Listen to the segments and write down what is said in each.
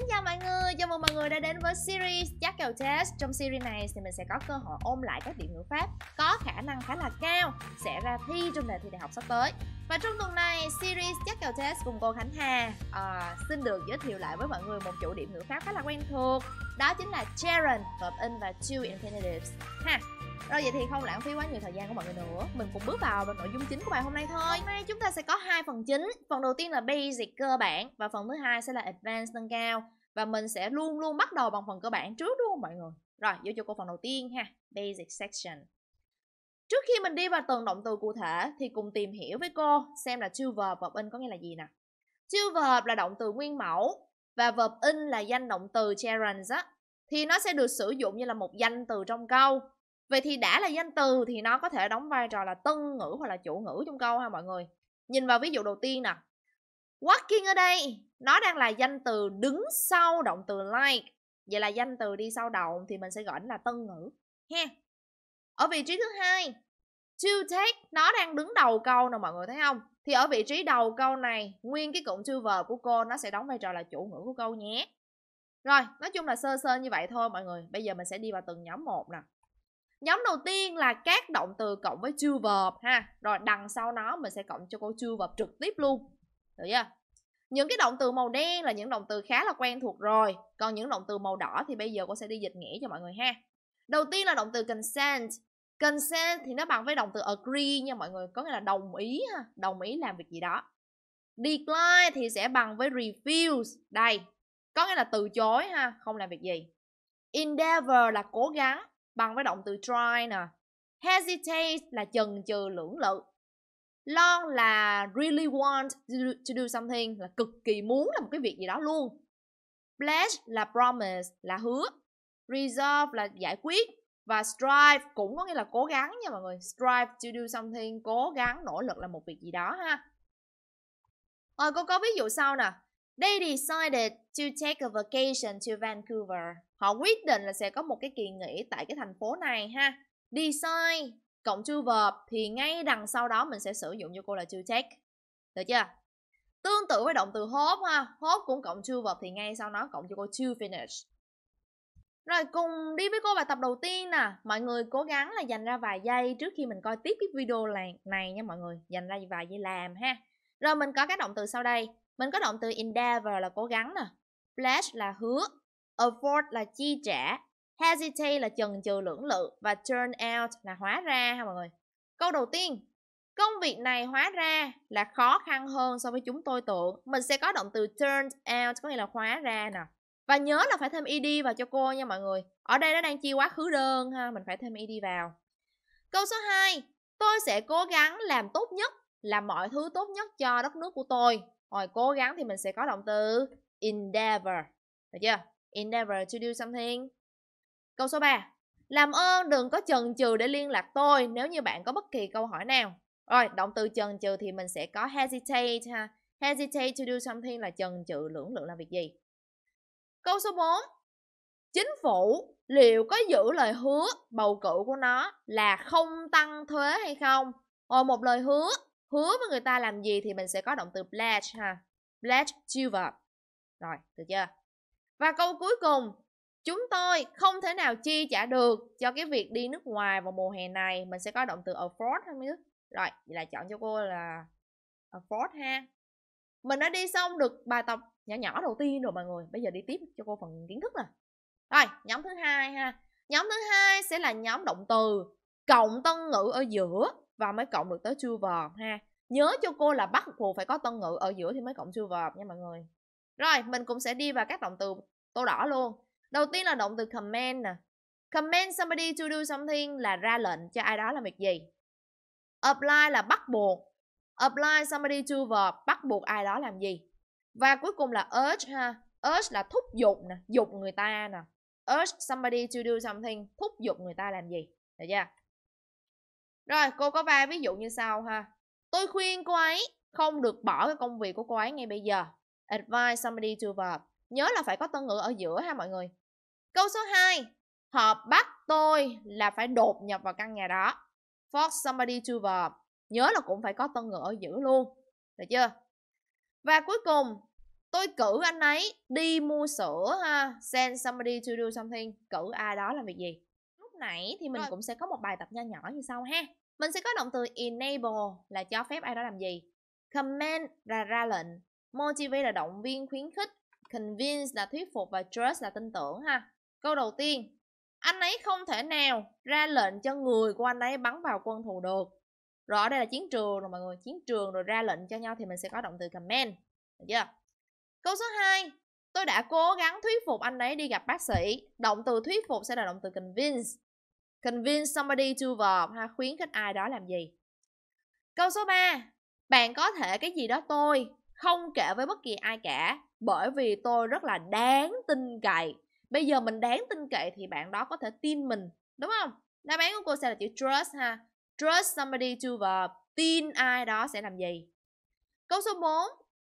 Xin chào mọi người, chào mừng mọi người đã đến với series Chắc kèo test Trong series này thì mình sẽ có cơ hội ôn lại các điểm ngữ pháp Có khả năng khá là cao sẽ ra thi trong đề thi đại học sắp tới Và trong tuần này, series Chắc kèo test cùng cô Khánh Hà à, Xin được giới thiệu lại với mọi người một chủ điểm ngữ pháp khá là quen thuộc Đó chính là gerund hợp in và two infinitives ha rồi vậy thì không lãng phí quá nhiều thời gian của mọi người nữa mình cũng bước vào vào nội dung chính của bài hôm nay thôi hôm nay chúng ta sẽ có hai phần chính phần đầu tiên là basic cơ bản và phần thứ hai sẽ là advanced nâng cao và mình sẽ luôn luôn bắt đầu bằng phần cơ bản trước đúng không mọi người rồi vô cho cô phần đầu tiên ha basic section Trước khi mình đi vào từng động từ cụ thể thì cùng tìm hiểu với cô xem là to verb verb in có nghĩa là gì nè. To verb là động từ nguyên mẫu và verb in là danh động từ gerunds á thì nó sẽ được sử dụng như là một danh từ trong câu vậy thì đã là danh từ thì nó có thể đóng vai trò là tân ngữ hoặc là chủ ngữ trong câu ha mọi người nhìn vào ví dụ đầu tiên nè walking ở đây nó đang là danh từ đứng sau động từ like vậy là danh từ đi sau động thì mình sẽ gọi nó là tân ngữ ha ở vị trí thứ hai to take nó đang đứng đầu câu nè mọi người thấy không thì ở vị trí đầu câu này nguyên cái cụm to verb của cô nó sẽ đóng vai trò là chủ ngữ của câu nhé rồi nói chung là sơ sơ như vậy thôi mọi người bây giờ mình sẽ đi vào từng nhóm một nè Nhóm đầu tiên là các động từ cộng với true verb ha. Rồi đằng sau nó mình sẽ cộng cho cô true verb trực tiếp luôn. Được chưa? Những cái động từ màu đen là những động từ khá là quen thuộc rồi. Còn những động từ màu đỏ thì bây giờ cô sẽ đi dịch nghĩa cho mọi người ha. Đầu tiên là động từ consent. Consent thì nó bằng với động từ agree nha mọi người, có nghĩa là đồng ý ha, đồng ý làm việc gì đó. Decline thì sẽ bằng với refuse. Đây, có nghĩa là từ chối ha, không làm việc gì. Endeavor là cố gắng bằng với động từ try nè hesitate là chần chừ lưỡng lự long là really want to do, something là cực kỳ muốn làm một cái việc gì đó luôn pledge là promise là hứa resolve là giải quyết và strive cũng có nghĩa là cố gắng nha mọi người strive to do something cố gắng nỗ lực làm một việc gì đó ha rồi ờ, cô có ví dụ sau nè They decided to take a vacation to Vancouver. Họ quyết định là sẽ có một cái kỳ nghỉ tại cái thành phố này ha. Decide cộng to verb thì ngay đằng sau đó mình sẽ sử dụng cho cô là to take. Được chưa? Tương tự với động từ hope ha, hope cũng cộng to verb thì ngay sau nó cộng cho cô to finish. Rồi cùng đi với cô bài tập đầu tiên nè Mọi người cố gắng là dành ra vài giây trước khi mình coi tiếp cái video này, này nha mọi người Dành ra vài giây làm ha Rồi mình có các động từ sau đây mình có động từ endeavor là cố gắng nè. Pledge là hứa. Afford là chi trả. Hesitate là chần chừ lưỡng lự. Và turn out là hóa ra ha mọi người. Câu đầu tiên, công việc này hóa ra là khó khăn hơn so với chúng tôi tưởng. Mình sẽ có động từ turn out có nghĩa là hóa ra nè. Và nhớ là phải thêm ed vào cho cô nha mọi người. Ở đây nó đang chi quá khứ đơn ha, mình phải thêm ed vào. Câu số 2, tôi sẽ cố gắng làm tốt nhất, làm mọi thứ tốt nhất cho đất nước của tôi. Rồi cố gắng thì mình sẽ có động từ endeavor. Được chưa? Endeavor to do something. Câu số 3. Làm ơn đừng có chần chừ để liên lạc tôi nếu như bạn có bất kỳ câu hỏi nào. Rồi, động từ chần chừ thì mình sẽ có hesitate ha. Hesitate to do something là chần chừ lưỡng lự làm việc gì. Câu số 4. Chính phủ liệu có giữ lời hứa bầu cử của nó là không tăng thuế hay không? Ồ, một lời hứa hứa với người ta làm gì thì mình sẽ có động từ pledge ha pledge to verb rồi được chưa và câu cuối cùng chúng tôi không thể nào chi trả được cho cái việc đi nước ngoài vào mùa hè này mình sẽ có động từ afford ha miss rồi vậy là chọn cho cô là afford ha mình đã đi xong được bài tập nhỏ nhỏ đầu tiên rồi mọi người bây giờ đi tiếp cho cô phần kiến thức nè rồi nhóm thứ hai ha nhóm thứ hai sẽ là nhóm động từ cộng tân ngữ ở giữa và mới cộng được tới silver ha nhớ cho cô là bắt buộc phải có tân ngữ ở giữa thì mới cộng silver nha mọi người rồi mình cũng sẽ đi vào các động từ tô đỏ luôn đầu tiên là động từ command nè command somebody to do something là ra lệnh cho ai đó làm việc gì apply là bắt buộc apply somebody to verb bắt buộc ai đó làm gì và cuối cùng là urge ha urge là thúc giục nè dục người ta nè urge somebody to do something thúc giục người ta làm gì được chưa rồi cô có ba ví dụ như sau ha. Tôi khuyên cô ấy không được bỏ cái công việc của cô ấy ngay bây giờ. Advise somebody to verb. Nhớ là phải có tân ngữ ở giữa ha mọi người. Câu số 2. Họ bắt tôi là phải đột nhập vào căn nhà đó. Force somebody to verb. Nhớ là cũng phải có tân ngữ ở giữa luôn. Được chưa? Và cuối cùng, tôi cử anh ấy đi mua sữa ha. Send somebody to do something. Cử ai đó làm việc gì? Lúc nãy thì mình Rồi. cũng sẽ có một bài tập nho nhỏ như sau ha. Mình sẽ có động từ enable là cho phép ai đó làm gì. Command là ra lệnh. Motivate là động viên, khuyến khích. Convince là thuyết phục và trust là tin tưởng ha. Câu đầu tiên, anh ấy không thể nào ra lệnh cho người của anh ấy bắn vào quân thù được. rõ đây là chiến trường rồi mọi người, chiến trường rồi ra lệnh cho nhau thì mình sẽ có động từ command. Được chưa? Câu số 2, tôi đã cố gắng thuyết phục anh ấy đi gặp bác sĩ. Động từ thuyết phục sẽ là động từ convince. Convince somebody to verb ha, khuyến khích ai đó làm gì. Câu số 3, bạn có thể cái gì đó tôi không kể với bất kỳ ai cả bởi vì tôi rất là đáng tin cậy. Bây giờ mình đáng tin cậy thì bạn đó có thể tin mình, đúng không? Đáp án của cô sẽ là chữ trust ha. Trust somebody to verb, tin ai đó sẽ làm gì. Câu số 4,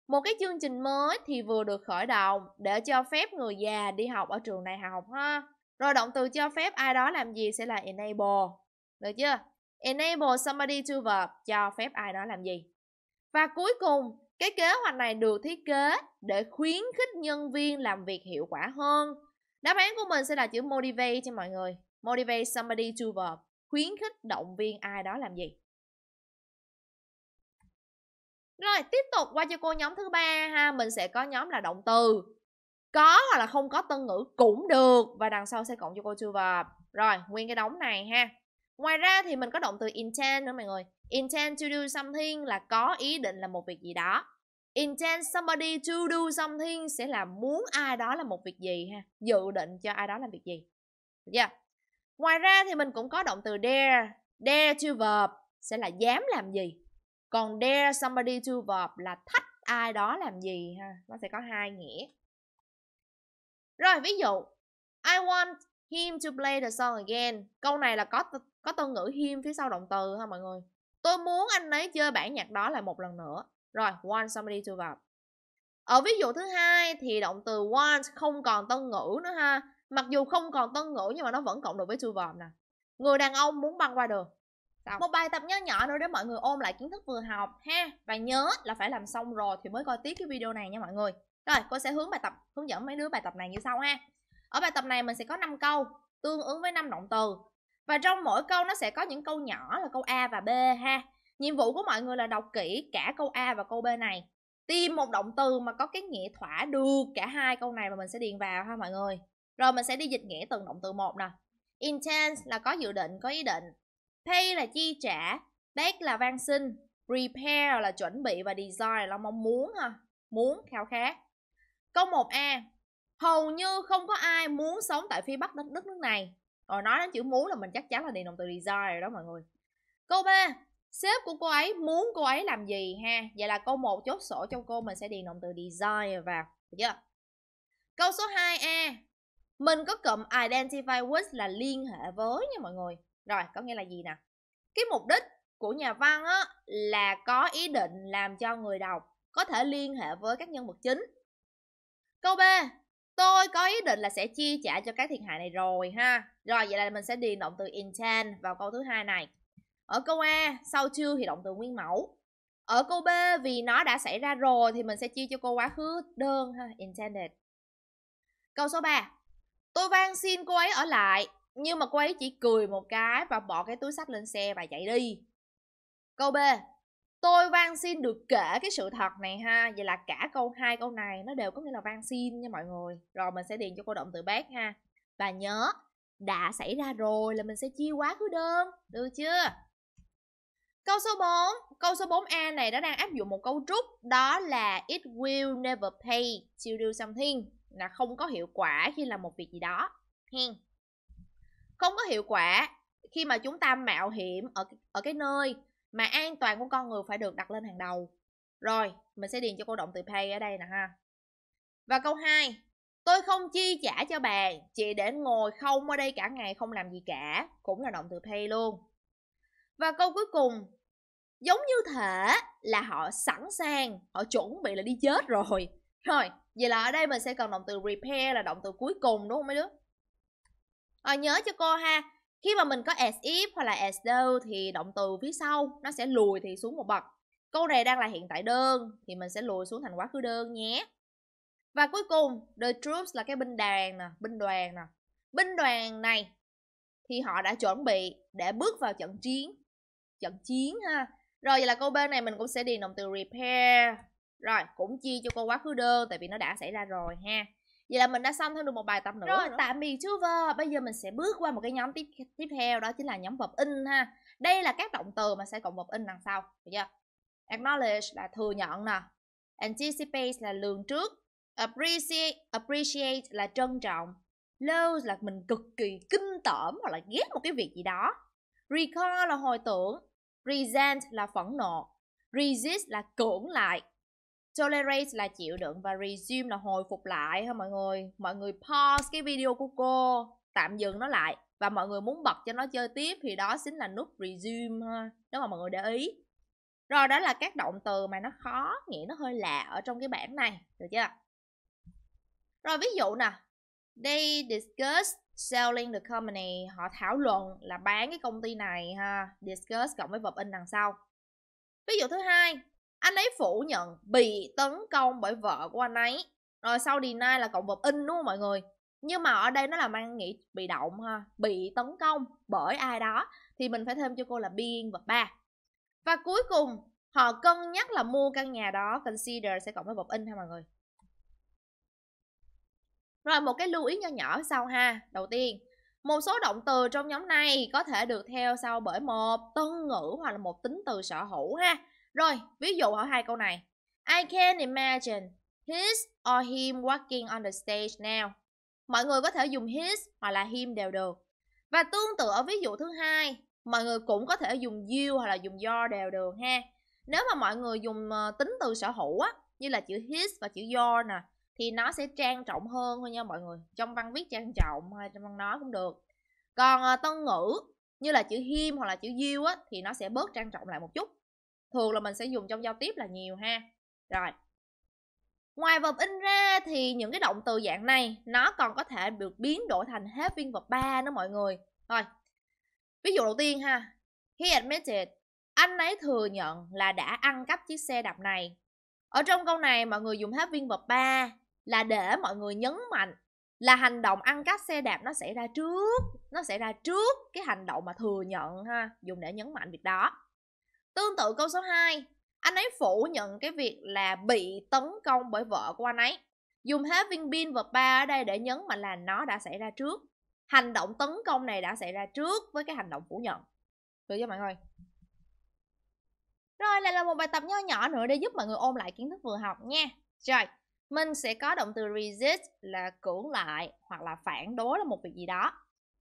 một cái chương trình mới thì vừa được khởi động để cho phép người già đi học ở trường đại học ha. Rồi động từ cho phép ai đó làm gì sẽ là enable. Được chưa? Enable somebody to verb cho phép ai đó làm gì. Và cuối cùng, cái kế hoạch này được thiết kế để khuyến khích nhân viên làm việc hiệu quả hơn. Đáp án của mình sẽ là chữ motivate cho mọi người. Motivate somebody to verb. Khuyến khích động viên ai đó làm gì. Rồi, tiếp tục qua cho cô nhóm thứ ba ha, mình sẽ có nhóm là động từ có hoặc là không có tân ngữ cũng được và đằng sau sẽ cộng cho cô chưa verb rồi nguyên cái đóng này ha ngoài ra thì mình có động từ intend nữa mọi người intend to do something là có ý định là một việc gì đó intend somebody to do something sẽ là muốn ai đó làm một việc gì ha dự định cho ai đó làm việc gì được chưa ngoài ra thì mình cũng có động từ dare dare to verb sẽ là dám làm gì còn dare somebody to verb là thách ai đó làm gì ha nó sẽ có hai nghĩa rồi ví dụ I want him to play the song again. Câu này là có có từ ngữ him phía sau động từ ha mọi người. Tôi muốn anh ấy chơi bản nhạc đó lại một lần nữa. Rồi want somebody to vào. Ở ví dụ thứ hai thì động từ want không còn tân ngữ nữa ha. Mặc dù không còn tân ngữ nhưng mà nó vẫn cộng được với to verb nè. Người đàn ông muốn băng qua đường. Sao? Một bài tập nho nhỏ nữa để mọi người ôm lại kiến thức vừa học ha. Và nhớ là phải làm xong rồi thì mới coi tiếp cái video này nha mọi người. Rồi, cô sẽ hướng bài tập hướng dẫn mấy đứa bài tập này như sau ha. Ở bài tập này mình sẽ có 5 câu tương ứng với 5 động từ. Và trong mỗi câu nó sẽ có những câu nhỏ là câu A và B ha. Nhiệm vụ của mọi người là đọc kỹ cả câu A và câu B này. Tìm một động từ mà có cái nghĩa thỏa được cả hai câu này mà mình sẽ điền vào ha mọi người. Rồi mình sẽ đi dịch nghĩa từng động từ một nè. Intense là có dự định, có ý định. Pay là chi trả, bake là van sinh. repair là chuẩn bị và design là mong muốn ha, muốn khao khát. Câu 1A Hầu như không có ai muốn sống tại phía Bắc đất nước nước này Rồi nói đến chữ muốn là mình chắc chắn là điền động từ desire rồi đó mọi người Câu 3 Sếp của cô ấy muốn cô ấy làm gì ha Vậy là câu 1 chốt sổ cho cô mình sẽ điền động từ desire vào Được chưa Câu số 2A Mình có cụm identify with là liên hệ với nha mọi người Rồi có nghĩa là gì nè Cái mục đích của nhà văn á, là có ý định làm cho người đọc có thể liên hệ với các nhân vật chính Câu B, tôi có ý định là sẽ chi trả cho cái thiệt hại này rồi ha. Rồi vậy là mình sẽ điền động từ intend vào câu thứ hai này. Ở câu A, sau chưa thì động từ nguyên mẫu. Ở câu B vì nó đã xảy ra rồi thì mình sẽ chia cho cô quá khứ đơn ha, intended. Câu số 3. Tôi van xin cô ấy ở lại, nhưng mà cô ấy chỉ cười một cái và bỏ cái túi sách lên xe và chạy đi. Câu B, tôi van xin được kể cái sự thật này ha vậy là cả câu hai câu này nó đều có nghĩa là van xin nha mọi người rồi mình sẽ điền cho cô động từ bác ha và nhớ đã xảy ra rồi là mình sẽ chia quá khứ đơn được chưa Câu số 4, câu số 4A này đã đang áp dụng một câu trúc đó là it will never pay to do something là không có hiệu quả khi làm một việc gì đó. Hen. Không có hiệu quả khi mà chúng ta mạo hiểm ở ở cái nơi mà an toàn của con người phải được đặt lên hàng đầu rồi mình sẽ điền cho cô động từ pay ở đây nè ha và câu 2 Tôi không chi trả cho bà, chị để ngồi không ở đây cả ngày không làm gì cả, cũng là động từ pay luôn. Và câu cuối cùng, giống như thể là họ sẵn sàng, họ chuẩn bị là đi chết rồi. Rồi, vậy là ở đây mình sẽ cần động từ repair là động từ cuối cùng đúng không mấy đứa? À, nhớ cho cô ha, khi mà mình có as if hoặc là as though thì động từ phía sau nó sẽ lùi thì xuống một bậc câu này đang là hiện tại đơn thì mình sẽ lùi xuống thành quá khứ đơn nhé và cuối cùng the troops là cái binh đoàn nè binh đoàn nè binh đoàn này thì họ đã chuẩn bị để bước vào trận chiến trận chiến ha rồi vậy là câu b này mình cũng sẽ điền động từ repair rồi cũng chia cho câu quá khứ đơn tại vì nó đã xảy ra rồi ha Vậy là mình đã xong thêm được một bài tập nữa Rồi, tạm biệt Tuber Bây giờ mình sẽ bước qua một cái nhóm tiếp tiếp theo Đó chính là nhóm vật in ha Đây là các động từ mà sẽ cộng vật in đằng sau Được chưa? Acknowledge là thừa nhận nè Anticipate là lường trước Appreciate, appreciate là trân trọng Love là mình cực kỳ kinh tởm hoặc là ghét một cái việc gì đó Recall là hồi tưởng Resent là phẫn nộ Resist là cưỡng lại Tolerate là chịu đựng và resume là hồi phục lại ha mọi người. Mọi người pause cái video của cô, tạm dừng nó lại và mọi người muốn bật cho nó chơi tiếp thì đó chính là nút resume ha. Nếu mà mọi người để ý. Rồi đó là các động từ mà nó khó, nghĩa nó hơi lạ ở trong cái bảng này, được chưa? Rồi ví dụ nè, they discuss selling the company, họ thảo luận là bán cái công ty này ha, discuss cộng với vật in đằng sau. Ví dụ thứ hai, anh ấy phủ nhận bị tấn công bởi vợ của anh ấy rồi sau deny là cộng vật in đúng không mọi người nhưng mà ở đây nó là mang nghĩ bị động ha bị tấn công bởi ai đó thì mình phải thêm cho cô là being vật ba và cuối cùng họ cân nhắc là mua căn nhà đó consider sẽ cộng với vật in ha mọi người rồi một cái lưu ý nho nhỏ sau ha đầu tiên một số động từ trong nhóm này có thể được theo sau bởi một tân ngữ hoặc là một tính từ sở hữu ha rồi, ví dụ ở hai câu này. I can imagine his or him walking on the stage now. Mọi người có thể dùng his hoặc là him đều được. Và tương tự ở ví dụ thứ hai, mọi người cũng có thể dùng you hoặc là dùng your đều được ha. Nếu mà mọi người dùng ờ, tính từ sở hữu á, như là chữ his và chữ your nè, thì nó sẽ trang trọng hơn thôi nha mọi người. Trong văn viết trang trọng hay trong văn nói cũng được. Còn ờ, tân ngữ như là chữ him hoặc là chữ you á thì nó sẽ bớt trang trọng lại một chút thường là mình sẽ dùng trong giao tiếp là nhiều ha rồi ngoài verb in ra thì những cái động từ dạng này nó còn có thể được biến đổi thành hết viên vật 3 nữa mọi người rồi ví dụ đầu tiên ha he admitted anh ấy thừa nhận là đã ăn cắp chiếc xe đạp này ở trong câu này mọi người dùng hết viên vật 3 là để mọi người nhấn mạnh là hành động ăn cắp xe đạp nó xảy ra trước nó xảy ra trước cái hành động mà thừa nhận ha dùng để nhấn mạnh việc đó Tương tự câu số 2, anh ấy phủ nhận cái việc là bị tấn công bởi vợ của anh ấy. Dùng having been và ba ở đây để nhấn mạnh là nó đã xảy ra trước. Hành động tấn công này đã xảy ra trước với cái hành động phủ nhận. Được chưa mọi người? Rồi lại là một bài tập nhỏ nhỏ nữa để giúp mọi người ôn lại kiến thức vừa học nha. Rồi, mình sẽ có động từ resist là cưỡng lại hoặc là phản đối là một việc gì đó.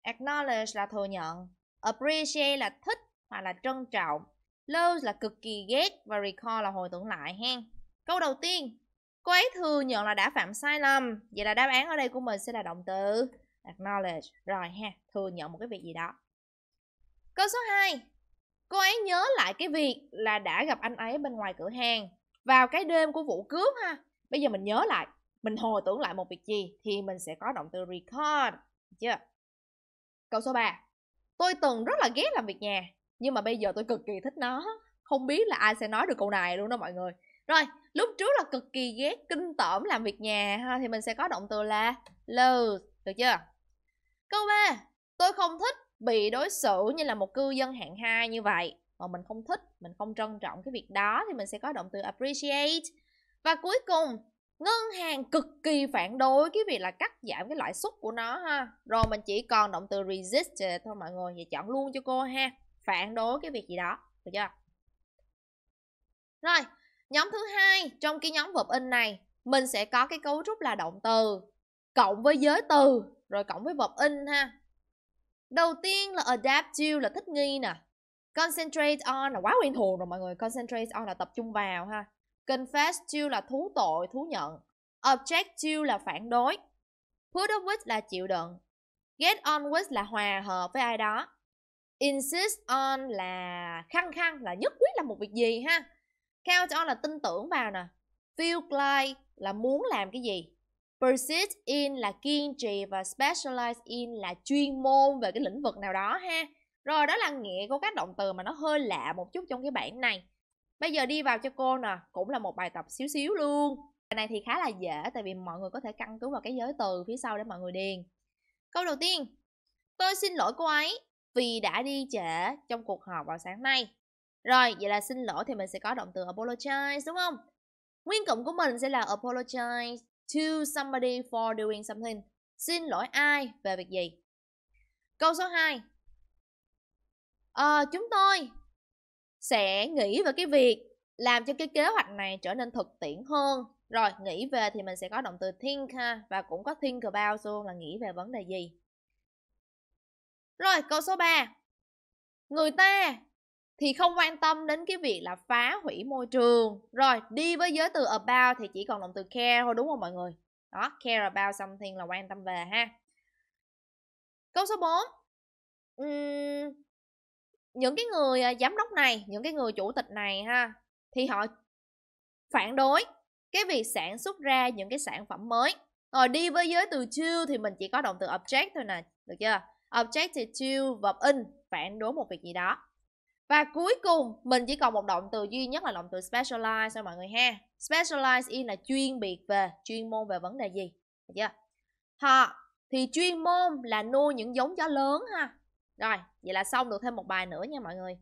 Acknowledge là thừa nhận, appreciate là thích hoặc là trân trọng, Lose là cực kỳ ghét và recall là hồi tưởng lại hen. Câu đầu tiên, cô ấy thừa nhận là đã phạm sai lầm. Vậy là đáp án ở đây của mình sẽ là động từ acknowledge. Rồi ha, thừa nhận một cái việc gì đó. Câu số 2, cô ấy nhớ lại cái việc là đã gặp anh ấy bên ngoài cửa hàng vào cái đêm của vụ cướp ha. Bây giờ mình nhớ lại, mình hồi tưởng lại một việc gì thì mình sẽ có động từ recall. Chưa? Câu số 3, tôi từng rất là ghét làm việc nhà nhưng mà bây giờ tôi cực kỳ thích nó không biết là ai sẽ nói được câu này luôn đó mọi người rồi lúc trước là cực kỳ ghét kinh tởm làm việc nhà ha thì mình sẽ có động từ là lose được chưa câu b tôi không thích bị đối xử như là một cư dân hạng hai như vậy mà mình không thích mình không trân trọng cái việc đó thì mình sẽ có động từ appreciate và cuối cùng ngân hàng cực kỳ phản đối cái việc là cắt giảm cái lãi suất của nó ha rồi mình chỉ còn động từ resist thôi mọi người vậy chọn luôn cho cô ha phản đối cái việc gì đó được chưa rồi nhóm thứ hai trong cái nhóm verb in này mình sẽ có cái cấu trúc là động từ cộng với giới từ rồi cộng với verb in ha đầu tiên là adapt to là thích nghi nè concentrate on là quá quen thuộc rồi mọi người concentrate on là tập trung vào ha confess to là thú tội thú nhận object to là phản đối put up with là chịu đựng get on with là hòa hợp với ai đó insist on là khăng khăng là nhất quyết làm một việc gì ha count on là tin tưởng vào nè feel like là muốn làm cái gì persist in là kiên trì và specialize in là chuyên môn về cái lĩnh vực nào đó ha rồi đó là nghĩa của các động từ mà nó hơi lạ một chút trong cái bảng này bây giờ đi vào cho cô nè cũng là một bài tập xíu xíu luôn bài này thì khá là dễ tại vì mọi người có thể căn cứ vào cái giới từ phía sau để mọi người điền câu đầu tiên tôi xin lỗi cô ấy vì đã đi trễ trong cuộc họp vào sáng nay. Rồi, vậy là xin lỗi thì mình sẽ có động từ apologize đúng không? Nguyên cụm của mình sẽ là apologize to somebody for doing something. Xin lỗi ai về việc gì? Câu số 2. À, ờ, chúng tôi sẽ nghĩ về cái việc làm cho cái kế hoạch này trở nên thực tiễn hơn. Rồi, nghĩ về thì mình sẽ có động từ think ha và cũng có think about luôn là nghĩ về vấn đề gì. Rồi câu số 3 Người ta thì không quan tâm đến cái việc là phá hủy môi trường Rồi đi với giới từ about thì chỉ còn động từ care thôi đúng không mọi người Đó care about something là quan tâm về ha Câu số 4 uhm, Những cái người à, giám đốc này, những cái người chủ tịch này ha Thì họ phản đối cái việc sản xuất ra những cái sản phẩm mới rồi đi với giới từ to thì mình chỉ có động từ object thôi nè được chưa objective to verb in phản đối một việc gì đó và cuối cùng mình chỉ còn một động từ duy nhất là động từ specialize thôi mọi người ha specialize in là chuyên biệt về chuyên môn về vấn đề gì được chưa họ thì chuyên môn là nuôi những giống chó lớn ha rồi vậy là xong được thêm một bài nữa nha mọi người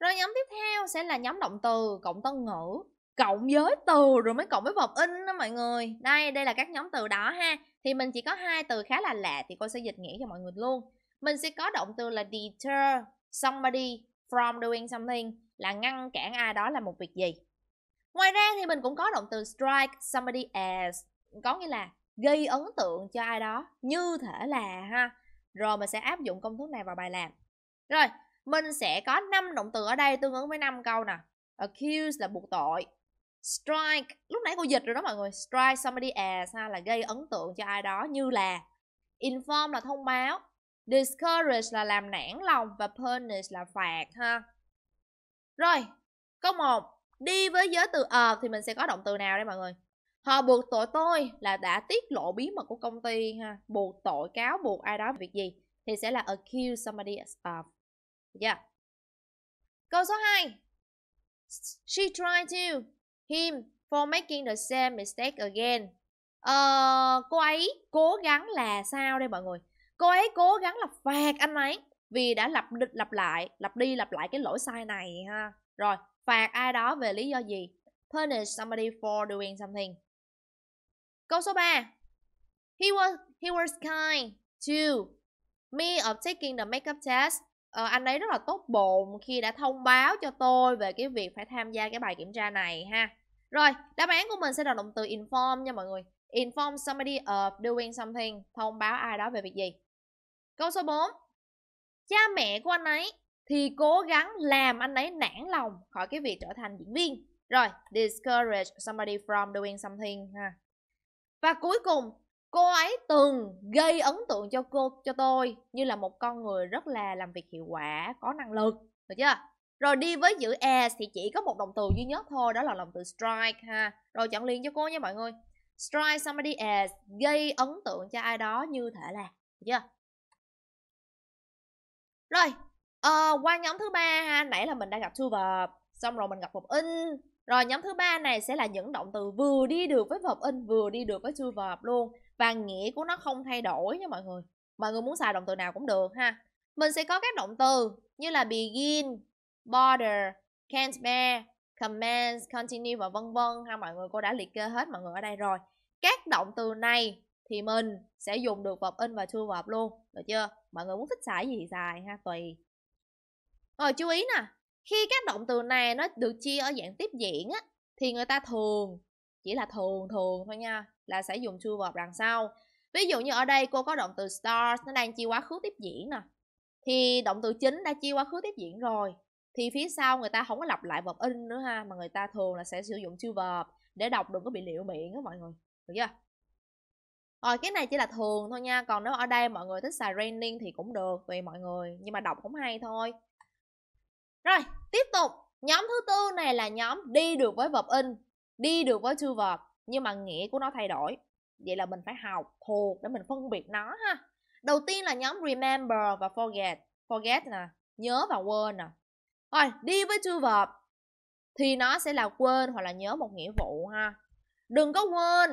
rồi nhóm tiếp theo sẽ là nhóm động từ cộng tân ngữ cộng với từ rồi mới cộng với vòng in đó mọi người đây đây là các nhóm từ đó ha thì mình chỉ có hai từ khá là lạ thì cô sẽ dịch nghĩa cho mọi người luôn mình sẽ có động từ là deter somebody from doing something là ngăn cản ai đó là một việc gì ngoài ra thì mình cũng có động từ strike somebody as có nghĩa là gây ấn tượng cho ai đó như thể là ha rồi mình sẽ áp dụng công thức này vào bài làm rồi mình sẽ có năm động từ ở đây tương ứng với năm câu nè accuse là buộc tội strike lúc nãy cô dịch rồi đó mọi người strike somebody as ha là gây ấn tượng cho ai đó như là inform là thông báo discourage là làm nản lòng và punish là phạt ha rồi câu 1 đi với giới từ ờ thì mình sẽ có động từ nào đây mọi người họ buộc tội tôi là đã tiết lộ bí mật của công ty ha buộc tội cáo buộc ai đó việc gì thì sẽ là accuse somebody of yeah câu số 2 she tried to him for making the same mistake again. Uh, cô ấy cố gắng là sao đây mọi người? Cô ấy cố gắng là phạt anh ấy vì đã lặp lặp lại, lặp đi lặp lại cái lỗi sai này ha. Rồi, phạt ai đó về lý do gì? Punish somebody for doing something. Câu số 3. He was he was kind to me of taking the makeup test. Ờ, anh ấy rất là tốt bụng khi đã thông báo cho tôi về cái việc phải tham gia cái bài kiểm tra này ha rồi, đáp án của mình sẽ là động từ inform nha mọi người. Inform somebody of doing something, thông báo ai đó về việc gì. Câu số 4. Cha mẹ của anh ấy thì cố gắng làm anh ấy nản lòng khỏi cái việc trở thành diễn viên. Rồi, discourage somebody from doing something ha. Và cuối cùng, cô ấy từng gây ấn tượng cho cô cho tôi như là một con người rất là làm việc hiệu quả, có năng lực, được chưa? Rồi đi với chữ as e thì chỉ có một động từ duy nhất thôi, đó là động từ strike ha. Rồi chọn liền cho cô nha mọi người. Strike somebody as gây ấn tượng cho ai đó như thể là, chưa? Rồi, uh, qua nhóm thứ ba ha, nãy là mình đã gặp to verb, xong rồi mình gặp một in. Rồi nhóm thứ ba này sẽ là những động từ vừa đi được với verb in, vừa đi được với to verb luôn và nghĩa của nó không thay đổi nha mọi người. Mọi người muốn xài động từ nào cũng được ha. Mình sẽ có các động từ như là begin, border, can't bear, commands, continue và vân vân ha mọi người cô đã liệt kê hết mọi người ở đây rồi. Các động từ này thì mình sẽ dùng được vọc in và to verb luôn, được chưa? Mọi người muốn thích xài gì thì xài ha, tùy. Rồi chú ý nè, khi các động từ này nó được chia ở dạng tiếp diễn á thì người ta thường chỉ là thường thường thôi nha, là sẽ dùng to verb đằng sau. Ví dụ như ở đây cô có động từ stars nó đang chia quá khứ tiếp diễn nè. Thì động từ chính đã chia quá khứ tiếp diễn rồi thì phía sau người ta không có lặp lại verb in nữa ha mà người ta thường là sẽ sử dụng chữ verb để đọc đừng có bị liệu miệng đó mọi người được chưa rồi cái này chỉ là thường thôi nha còn nếu ở đây mọi người thích xài raining thì cũng được tùy mọi người nhưng mà đọc cũng hay thôi rồi tiếp tục nhóm thứ tư này là nhóm đi được với verb in đi được với chữ verb nhưng mà nghĩa của nó thay đổi vậy là mình phải học thuộc để mình phân biệt nó ha đầu tiên là nhóm remember và forget forget nè nhớ và quên nè rồi đi với to verb thì nó sẽ là quên hoặc là nhớ một nghĩa vụ ha đừng có quên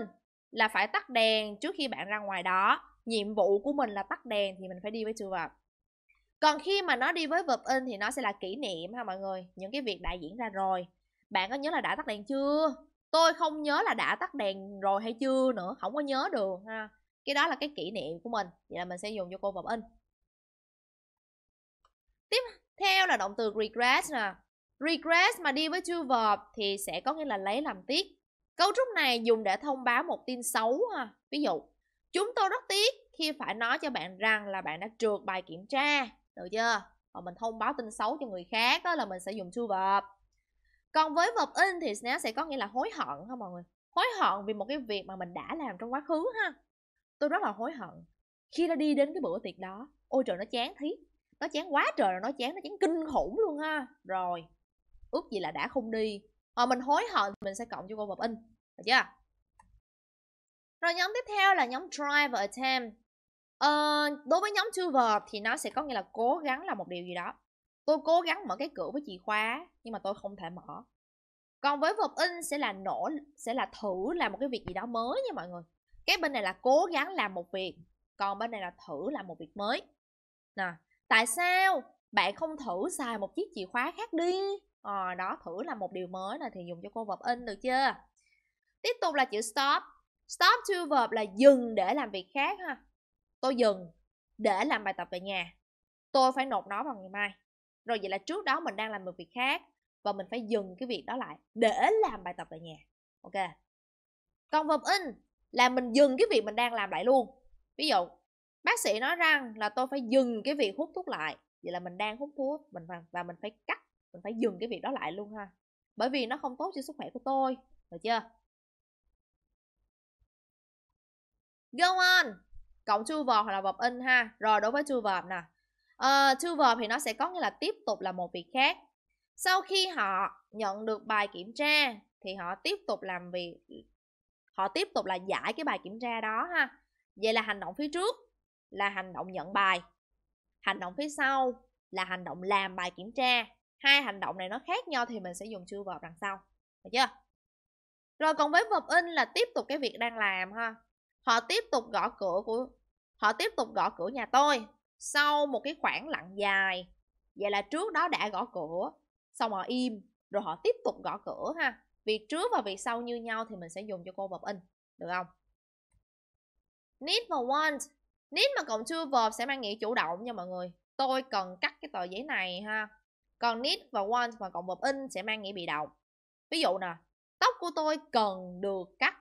là phải tắt đèn trước khi bạn ra ngoài đó nhiệm vụ của mình là tắt đèn thì mình phải đi với to verb còn khi mà nó đi với verb in thì nó sẽ là kỷ niệm ha mọi người những cái việc đã diễn ra rồi bạn có nhớ là đã tắt đèn chưa tôi không nhớ là đã tắt đèn rồi hay chưa nữa không có nhớ được ha cái đó là cái kỷ niệm của mình vậy là mình sẽ dùng cho cô verb in tiếp theo là động từ regret nè regret mà đi với do verb thì sẽ có nghĩa là lấy làm tiếc cấu trúc này dùng để thông báo một tin xấu ha ví dụ chúng tôi rất tiếc khi phải nói cho bạn rằng là bạn đã trượt bài kiểm tra được chưa còn mình thông báo tin xấu cho người khác đó là mình sẽ dùng to verb còn với verb in thì nó sẽ có nghĩa là hối hận không mọi người hối hận vì một cái việc mà mình đã làm trong quá khứ ha tôi rất là hối hận khi đã đi đến cái bữa tiệc đó ôi trời nó chán thiết nó chán quá trời rồi nó chán nó chán kinh khủng luôn ha rồi ước gì là đã không đi ờ mình hối hận thì mình sẽ cộng cho cô vật in được chưa rồi nhóm tiếp theo là nhóm try và attempt ờ, đối với nhóm to verb thì nó sẽ có nghĩa là cố gắng là một điều gì đó tôi cố gắng mở cái cửa với chìa khóa nhưng mà tôi không thể mở còn với vật in sẽ là nổ sẽ là thử làm một cái việc gì đó mới nha mọi người cái bên này là cố gắng làm một việc còn bên này là thử làm một việc mới nè tại sao bạn không thử xài một chiếc chìa khóa khác đi à, đó thử là một điều mới này thì dùng cho cô verb in được chưa tiếp tục là chữ stop stop to verb là dừng để làm việc khác ha tôi dừng để làm bài tập về nhà tôi phải nộp nó vào ngày mai rồi vậy là trước đó mình đang làm một việc khác và mình phải dừng cái việc đó lại để làm bài tập về nhà ok còn verb in là mình dừng cái việc mình đang làm lại luôn ví dụ bác sĩ nói rằng là tôi phải dừng cái việc hút thuốc lại vậy là mình đang hút thuốc mình và, và mình phải cắt mình phải dừng cái việc đó lại luôn ha bởi vì nó không tốt cho sức khỏe của tôi được chưa go on cộng chu vò hoặc là verb in ha rồi đối với chu vò nè uh, ờ, chu verb thì nó sẽ có nghĩa là tiếp tục là một việc khác sau khi họ nhận được bài kiểm tra thì họ tiếp tục làm việc họ tiếp tục là giải cái bài kiểm tra đó ha vậy là hành động phía trước là hành động nhận bài hành động phía sau là hành động làm bài kiểm tra hai hành động này nó khác nhau thì mình sẽ dùng chưa vào đằng sau được chưa rồi còn với verb in là tiếp tục cái việc đang làm ha họ tiếp tục gõ cửa của họ tiếp tục gõ cửa nhà tôi sau một cái khoảng lặng dài vậy là trước đó đã gõ cửa xong họ im rồi họ tiếp tục gõ cửa ha việc trước và việc sau như nhau thì mình sẽ dùng cho cô verb in được không need và want nếu mà còn chưa verb sẽ mang nghĩa chủ động nha mọi người Tôi cần cắt cái tờ giấy này ha Còn need và want mà cộng verb in sẽ mang nghĩa bị động Ví dụ nè Tóc của tôi cần được cắt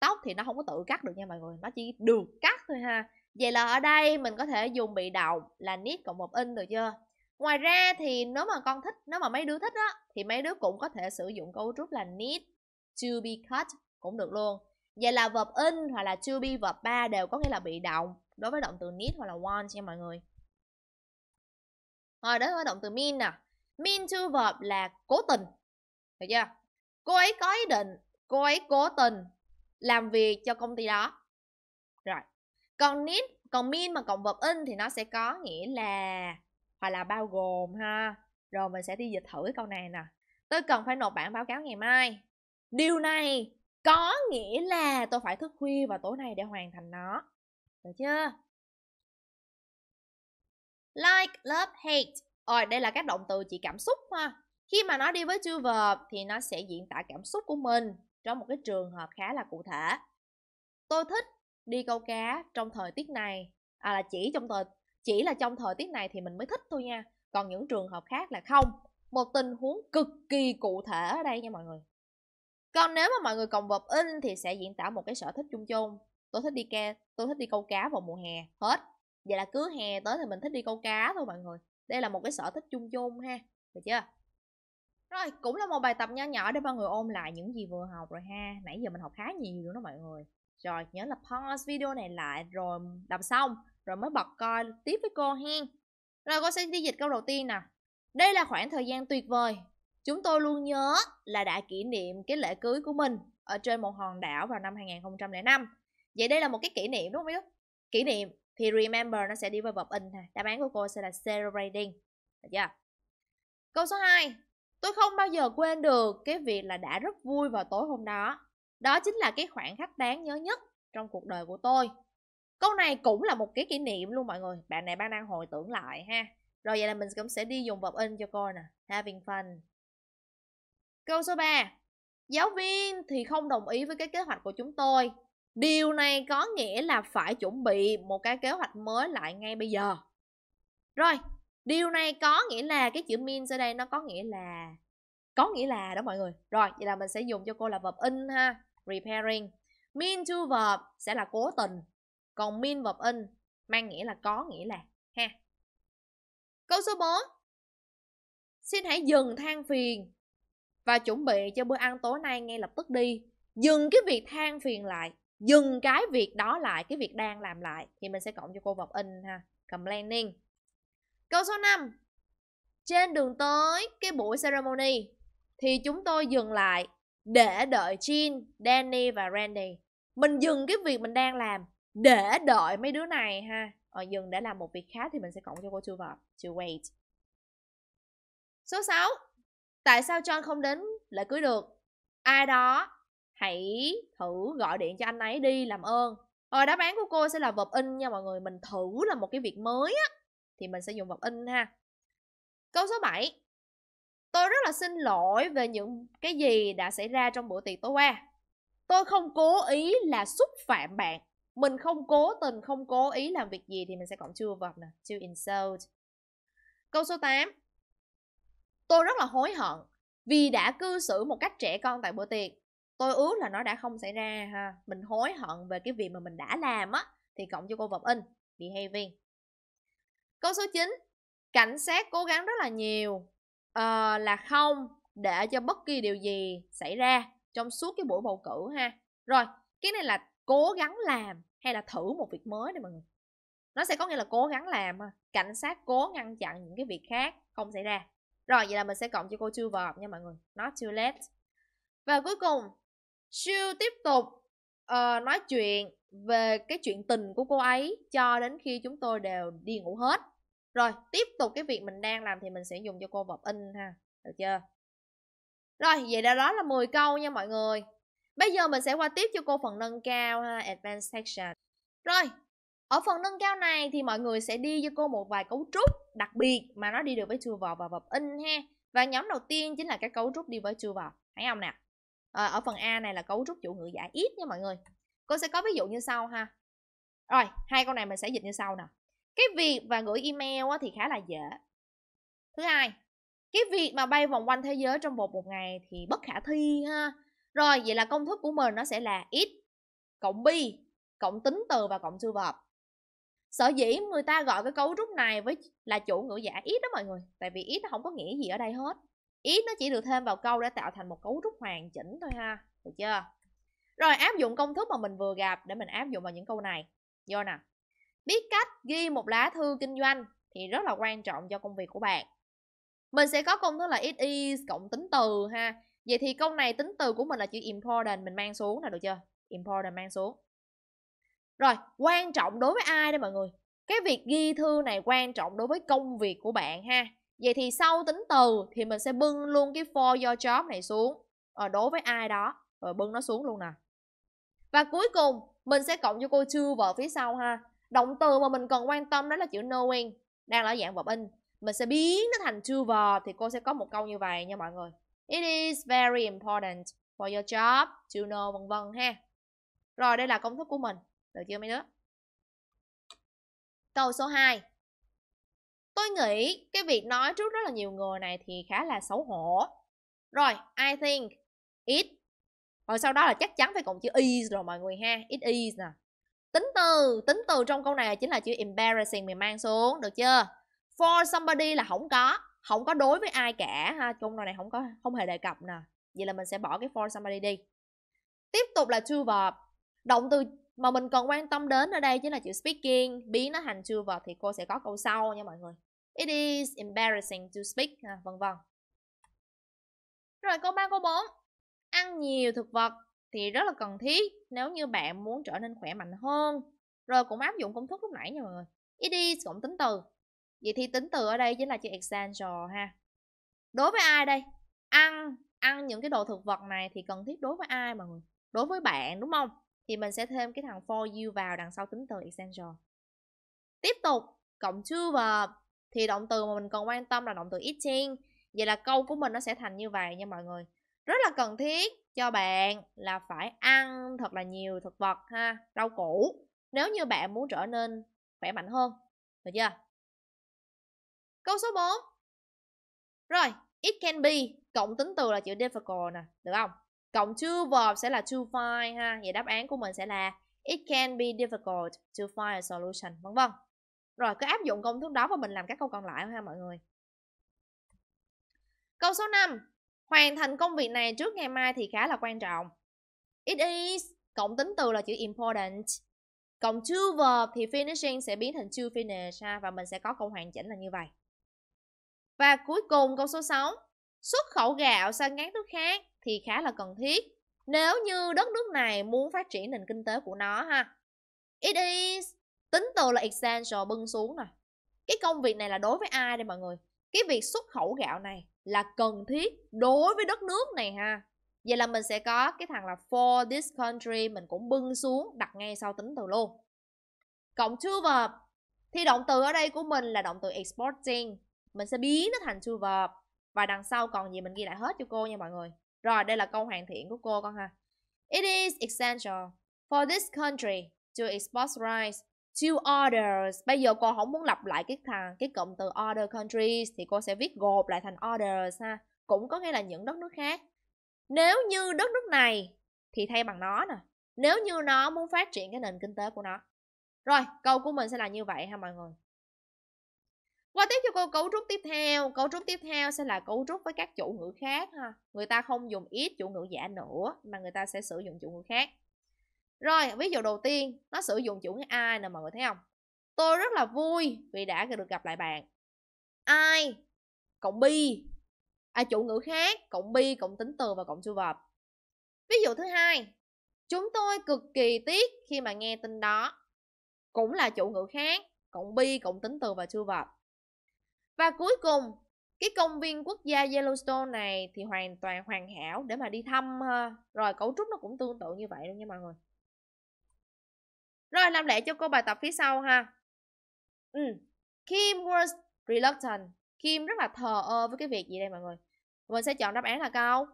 Tóc thì nó không có tự cắt được nha mọi người Nó chỉ được cắt thôi ha Vậy là ở đây mình có thể dùng bị động là need cộng verb in được chưa Ngoài ra thì nếu mà con thích, nếu mà mấy đứa thích á Thì mấy đứa cũng có thể sử dụng câu rút là need to be cut cũng được luôn Vậy là verb in hoặc là to be verb 3 đều có nghĩa là bị động đối với động từ need hoặc là want nha mọi người rồi đến với động từ mean nè mean to verb là cố tình được chưa cô ấy có ý định cô ấy cố tình làm việc cho công ty đó rồi còn need còn mean mà cộng verb in thì nó sẽ có nghĩa là hoặc là bao gồm ha rồi mình sẽ đi dịch thử cái câu này nè tôi cần phải nộp bản báo cáo ngày mai điều này có nghĩa là tôi phải thức khuya vào tối nay để hoàn thành nó được chưa? Like, love, hate. Rồi, đây là các động từ chỉ cảm xúc ha. Khi mà nó đi với chữ verb thì nó sẽ diễn tả cảm xúc của mình trong một cái trường hợp khá là cụ thể. Tôi thích đi câu cá trong thời tiết này. À là chỉ trong thời chỉ là trong thời tiết này thì mình mới thích thôi nha. Còn những trường hợp khác là không. Một tình huống cực kỳ cụ thể ở đây nha mọi người. Còn nếu mà mọi người cộng verb in thì sẽ diễn tả một cái sở thích chung chung tôi thích đi ke tôi thích đi câu cá vào mùa hè hết vậy là cứ hè tới thì mình thích đi câu cá thôi mọi người đây là một cái sở thích chung chung ha được chưa rồi cũng là một bài tập nho nhỏ để mọi người ôn lại những gì vừa học rồi ha nãy giờ mình học khá nhiều nữa đó mọi người rồi nhớ là pause video này lại rồi đọc xong rồi mới bật coi tiếp với cô hen rồi cô sẽ đi dịch câu đầu tiên nè đây là khoảng thời gian tuyệt vời chúng tôi luôn nhớ là đã kỷ niệm cái lễ cưới của mình ở trên một hòn đảo vào năm 2005 vậy đây là một cái kỷ niệm đúng không biết kỷ niệm thì remember nó sẽ đi với vòng in thôi đáp án của cô sẽ là celebrating được chưa câu số 2 tôi không bao giờ quên được cái việc là đã rất vui vào tối hôm đó đó chính là cái khoảng khắc đáng nhớ nhất trong cuộc đời của tôi câu này cũng là một cái kỷ niệm luôn mọi người bạn này bạn đang hồi tưởng lại ha rồi vậy là mình cũng sẽ đi dùng vòng in cho cô nè having fun câu số 3 giáo viên thì không đồng ý với cái kế hoạch của chúng tôi Điều này có nghĩa là phải chuẩn bị một cái kế hoạch mới lại ngay bây giờ. Rồi, điều này có nghĩa là cái chữ min ở đây nó có nghĩa là có nghĩa là đó mọi người. Rồi, vậy là mình sẽ dùng cho cô là verb in ha, repairing. Min to verb sẽ là cố tình, còn min verb in mang nghĩa là có nghĩa là ha. Câu số 4. Xin hãy dừng than phiền và chuẩn bị cho bữa ăn tối nay ngay lập tức đi. Dừng cái việc than phiền lại dừng cái việc đó lại cái việc đang làm lại thì mình sẽ cộng cho cô vọc in ha complaining câu số 5 trên đường tới cái buổi ceremony thì chúng tôi dừng lại để đợi Jean, Danny và Randy. Mình dừng cái việc mình đang làm để đợi mấy đứa này ha. Ở ờ, dừng để làm một việc khác thì mình sẽ cộng cho cô to verb to wait. Số 6. Tại sao John không đến lễ cưới được? Ai đó hãy thử gọi điện cho anh ấy đi làm ơn rồi đáp án của cô sẽ là vật in nha mọi người mình thử là một cái việc mới á thì mình sẽ dùng vật in ha câu số 7 tôi rất là xin lỗi về những cái gì đã xảy ra trong buổi tiệc tối qua tôi không cố ý là xúc phạm bạn mình không cố tình không cố ý làm việc gì thì mình sẽ cộng chưa vật nè chưa insult câu số 8 tôi rất là hối hận vì đã cư xử một cách trẻ con tại bữa tiệc tôi ước là nó đã không xảy ra ha mình hối hận về cái việc mà mình đã làm á thì cộng cho cô vọng in behavior câu số 9 cảnh sát cố gắng rất là nhiều uh, là không để cho bất kỳ điều gì xảy ra trong suốt cái buổi bầu cử ha rồi cái này là cố gắng làm hay là thử một việc mới này mọi người nó sẽ có nghĩa là cố gắng làm cảnh sát cố ngăn chặn những cái việc khác không xảy ra rồi vậy là mình sẽ cộng cho cô chưa verb nha mọi người not too late và cuối cùng Siêu tiếp tục uh, nói chuyện về cái chuyện tình của cô ấy cho đến khi chúng tôi đều đi ngủ hết. Rồi, tiếp tục cái việc mình đang làm thì mình sẽ dùng cho cô vật in ha, được chưa? Rồi, vậy đã đó là 10 câu nha mọi người. Bây giờ mình sẽ qua tiếp cho cô phần nâng cao ha, advanced section. Rồi, ở phần nâng cao này thì mọi người sẽ đi cho cô một vài cấu trúc đặc biệt mà nó đi được với chưa vào và vật in ha. Và nhóm đầu tiên chính là cái cấu trúc đi với chưa vào. Thấy không nè. Ờ, ở phần a này là cấu trúc chủ ngữ giả ít nha mọi người cô sẽ có ví dụ như sau ha rồi hai câu này mình sẽ dịch như sau nè cái việc và gửi email thì khá là dễ thứ hai cái việc mà bay vòng quanh thế giới trong một một ngày thì bất khả thi ha rồi vậy là công thức của mình nó sẽ là x cộng b cộng tính từ và cộng siêu verb sở dĩ người ta gọi cái cấu trúc này với là chủ ngữ giả ít đó mọi người tại vì ít nó không có nghĩa gì ở đây hết Yết nó chỉ được thêm vào câu để tạo thành một cấu trúc hoàn chỉnh thôi ha. Được chưa? Rồi áp dụng công thức mà mình vừa gặp để mình áp dụng vào những câu này. Do nè. Biết cách ghi một lá thư kinh doanh thì rất là quan trọng cho công việc của bạn. Mình sẽ có công thức là it is cộng tính từ ha. Vậy thì câu này tính từ của mình là chữ important mình mang xuống là được chưa? Important mang xuống. Rồi, quan trọng đối với ai đây mọi người? Cái việc ghi thư này quan trọng đối với công việc của bạn ha. Vậy thì sau tính từ thì mình sẽ bưng luôn cái for your job này xuống à, đối với ai đó rồi bưng nó xuống luôn nè. Và cuối cùng mình sẽ cộng cho cô chưa vợ phía sau ha. Động từ mà mình cần quan tâm đó là chữ knowing đang là dạng verb in. Mình sẽ biến nó thành chưa vợ thì cô sẽ có một câu như vậy nha mọi người. It is very important for your job to know vân vân ha. Rồi đây là công thức của mình. Được chưa mấy đứa? Câu số 2 tôi nghĩ cái việc nói trước rất là nhiều người này thì khá là xấu hổ rồi I think it rồi sau đó là chắc chắn phải cộng chữ is rồi mọi người ha it is nè tính từ tính từ trong câu này chính là chữ embarrassing mình mang xuống được chưa for somebody là không có không có đối với ai cả ha câu này không có không hề đề cập nè vậy là mình sẽ bỏ cái for somebody đi tiếp tục là to verb động từ mà mình cần quan tâm đến ở đây chính là chữ speaking biến nó thành to verb thì cô sẽ có câu sau nha mọi người It is embarrassing to speak. À, vân vân. Rồi câu 3, câu 4. Ăn nhiều thực vật thì rất là cần thiết nếu như bạn muốn trở nên khỏe mạnh hơn. Rồi cũng áp dụng công thức lúc nãy nha mọi người. It is cộng tính từ. Vậy thì tính từ ở đây chính là chữ essential ha. Đối với ai đây? Ăn, ăn những cái đồ thực vật này thì cần thiết đối với ai mọi người? Đối với bạn đúng không? Thì mình sẽ thêm cái thằng for you vào đằng sau tính từ essential. Tiếp tục, cộng to verb thì động từ mà mình cần quan tâm là động từ eating vậy là câu của mình nó sẽ thành như vậy nha mọi người rất là cần thiết cho bạn là phải ăn thật là nhiều thực vật ha rau củ nếu như bạn muốn trở nên khỏe mạnh hơn được chưa câu số 4 rồi it can be cộng tính từ là chữ difficult nè được không cộng to verb sẽ là to find ha vậy đáp án của mình sẽ là it can be difficult to find a solution vân vân rồi cứ áp dụng công thức đó và mình làm các câu còn lại ha mọi người câu số 5 hoàn thành công việc này trước ngày mai thì khá là quan trọng it is cộng tính từ là chữ important cộng to verb thì finishing sẽ biến thành to finish ha và mình sẽ có câu hoàn chỉnh là như vậy và cuối cùng câu số 6 xuất khẩu gạo sang các nước khác thì khá là cần thiết nếu như đất nước này muốn phát triển nền kinh tế của nó ha it is tính từ là essential bưng xuống nè cái công việc này là đối với ai đây mọi người cái việc xuất khẩu gạo này là cần thiết đối với đất nước này ha vậy là mình sẽ có cái thằng là for this country mình cũng bưng xuống đặt ngay sau tính từ luôn cộng to verb thì động từ ở đây của mình là động từ exporting mình sẽ biến nó thành to verb và đằng sau còn gì mình ghi lại hết cho cô nha mọi người rồi đây là câu hoàn thiện của cô con ha it is essential for this country to export rice to orders bây giờ cô không muốn lặp lại cái thằng cái cụm từ other countries thì cô sẽ viết gộp lại thành orders ha cũng có nghĩa là những đất nước khác nếu như đất nước này thì thay bằng nó nè nếu như nó muốn phát triển cái nền kinh tế của nó rồi câu của mình sẽ là như vậy ha mọi người qua tiếp cho cô cấu trúc tiếp theo cấu trúc tiếp theo sẽ là cấu trúc với các chủ ngữ khác ha người ta không dùng ít chủ ngữ giả nữa mà người ta sẽ sử dụng chủ ngữ khác rồi, ví dụ đầu tiên, nó sử dụng chủ nghĩa I nè mọi người thấy không? Tôi rất là vui vì đã được gặp lại bạn. I cộng be à, chủ ngữ khác cộng be cộng tính từ và cộng siêu verb. Ví dụ thứ hai, chúng tôi cực kỳ tiếc khi mà nghe tin đó. Cũng là chủ ngữ khác cộng be cộng tính từ và siêu verb. Và cuối cùng, cái công viên quốc gia Yellowstone này thì hoàn toàn hoàn hảo để mà đi thăm ha. Rồi cấu trúc nó cũng tương tự như vậy luôn nha mọi người. Rồi làm lẽ cho cô bài tập phía sau ha. Ừ. Kim was reluctant. Kim rất là thờ ơ với cái việc gì đây mọi người. Mình sẽ chọn đáp án là câu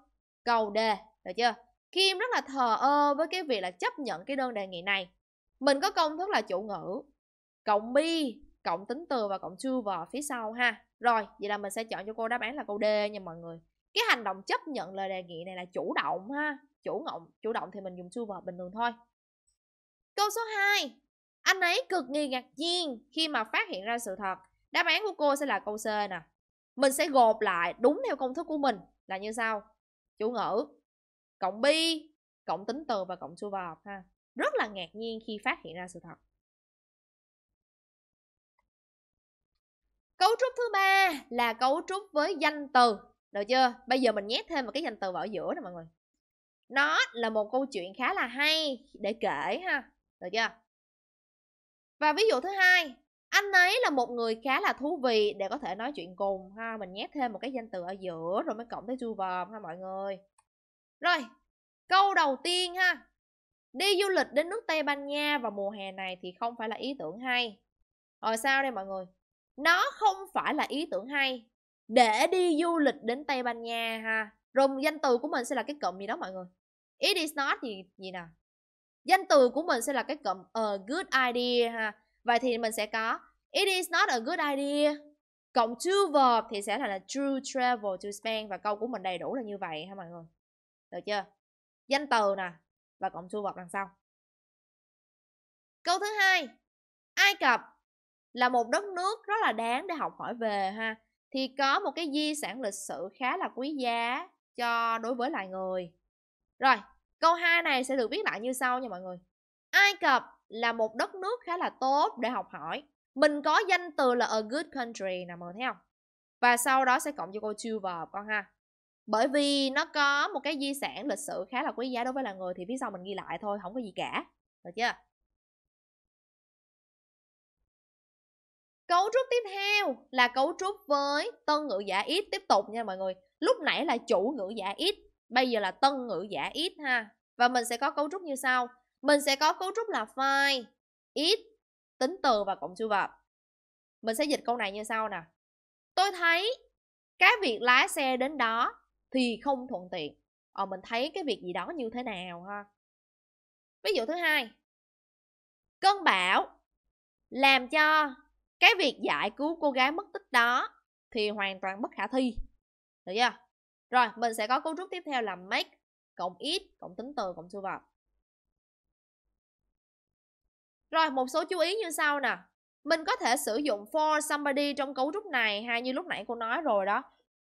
câu D, được chưa? Kim rất là thờ ơ với cái việc là chấp nhận cái đơn đề nghị này. Mình có công thức là chủ ngữ cộng be, cộng tính từ và cộng to vào phía sau ha. Rồi, vậy là mình sẽ chọn cho cô đáp án là câu D nha mọi người. Cái hành động chấp nhận lời đề nghị này là chủ động ha. Chủ động, chủ động thì mình dùng to vào bình thường thôi. Câu số 2. Anh ấy cực kỳ ngạc nhiên khi mà phát hiện ra sự thật. Đáp án của cô sẽ là câu C nè. Mình sẽ gộp lại đúng theo công thức của mình là như sau. Chủ ngữ cộng bi, cộng tính từ và cộng số vòm ha. Rất là ngạc nhiên khi phát hiện ra sự thật. Cấu trúc thứ ba là cấu trúc với danh từ. Được chưa? Bây giờ mình nhét thêm một cái danh từ vào ở giữa nè mọi người. Nó là một câu chuyện khá là hay để kể ha. Được chưa? Và ví dụ thứ hai, anh ấy là một người khá là thú vị để có thể nói chuyện cùng ha. Mình nhét thêm một cái danh từ ở giữa rồi mới cộng tới chu vòm ha mọi người. Rồi, câu đầu tiên ha. Đi du lịch đến nước Tây Ban Nha vào mùa hè này thì không phải là ý tưởng hay. Rồi sao đây mọi người? Nó không phải là ý tưởng hay để đi du lịch đến Tây Ban Nha ha. Rồi danh từ của mình sẽ là cái cụm gì đó mọi người. It is not gì gì nào danh từ của mình sẽ là cái cụm a ờ, good idea ha vậy thì mình sẽ có it is not a good idea cộng to verb thì sẽ là, là true travel to Spain và câu của mình đầy đủ là như vậy ha mọi người được chưa danh từ nè và cộng to verb đằng sau câu thứ hai Ai Cập là một đất nước rất là đáng để học hỏi về ha thì có một cái di sản lịch sử khá là quý giá cho đối với loài người rồi Câu 2 này sẽ được viết lại như sau nha mọi người. Ai Cập là một đất nước khá là tốt để học hỏi. Mình có danh từ là a good country nè mọi người thấy không? Và sau đó sẽ cộng cho cô two verb con ha. Bởi vì nó có một cái di sản lịch sử khá là quý giá đối với là người thì phía sau mình ghi lại thôi, không có gì cả. Được chưa? Cấu trúc tiếp theo là cấu trúc với tân ngữ giả ít tiếp tục nha mọi người. Lúc nãy là chủ ngữ giả ít bây giờ là tân ngữ giả it ha và mình sẽ có cấu trúc như sau mình sẽ có cấu trúc là file it tính từ và cộng siêu verb mình sẽ dịch câu này như sau nè tôi thấy cái việc lái xe đến đó thì không thuận tiện ờ mình thấy cái việc gì đó như thế nào ha ví dụ thứ hai cơn bão làm cho cái việc giải cứu cô gái mất tích đó thì hoàn toàn bất khả thi được chưa rồi, mình sẽ có cấu trúc tiếp theo là make cộng ít cộng tính từ cộng siêu vào. Rồi, một số chú ý như sau nè. Mình có thể sử dụng for somebody trong cấu trúc này hay như lúc nãy cô nói rồi đó.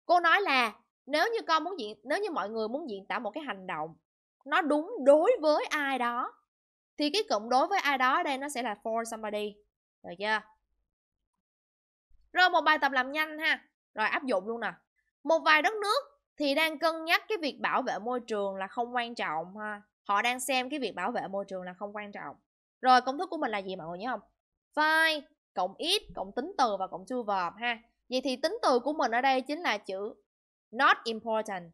Cô nói là nếu như con muốn diễn nếu như mọi người muốn diễn tả một cái hành động nó đúng đối với ai đó thì cái cụm đối với ai đó đây nó sẽ là for somebody. Được chưa? Rồi một bài tập làm nhanh ha. Rồi áp dụng luôn nè. Một vài đất nước thì đang cân nhắc cái việc bảo vệ môi trường là không quan trọng ha họ đang xem cái việc bảo vệ môi trường là không quan trọng rồi công thức của mình là gì mọi người nhớ không vai cộng ít cộng tính từ và cộng chu verb ha vậy thì tính từ của mình ở đây chính là chữ not important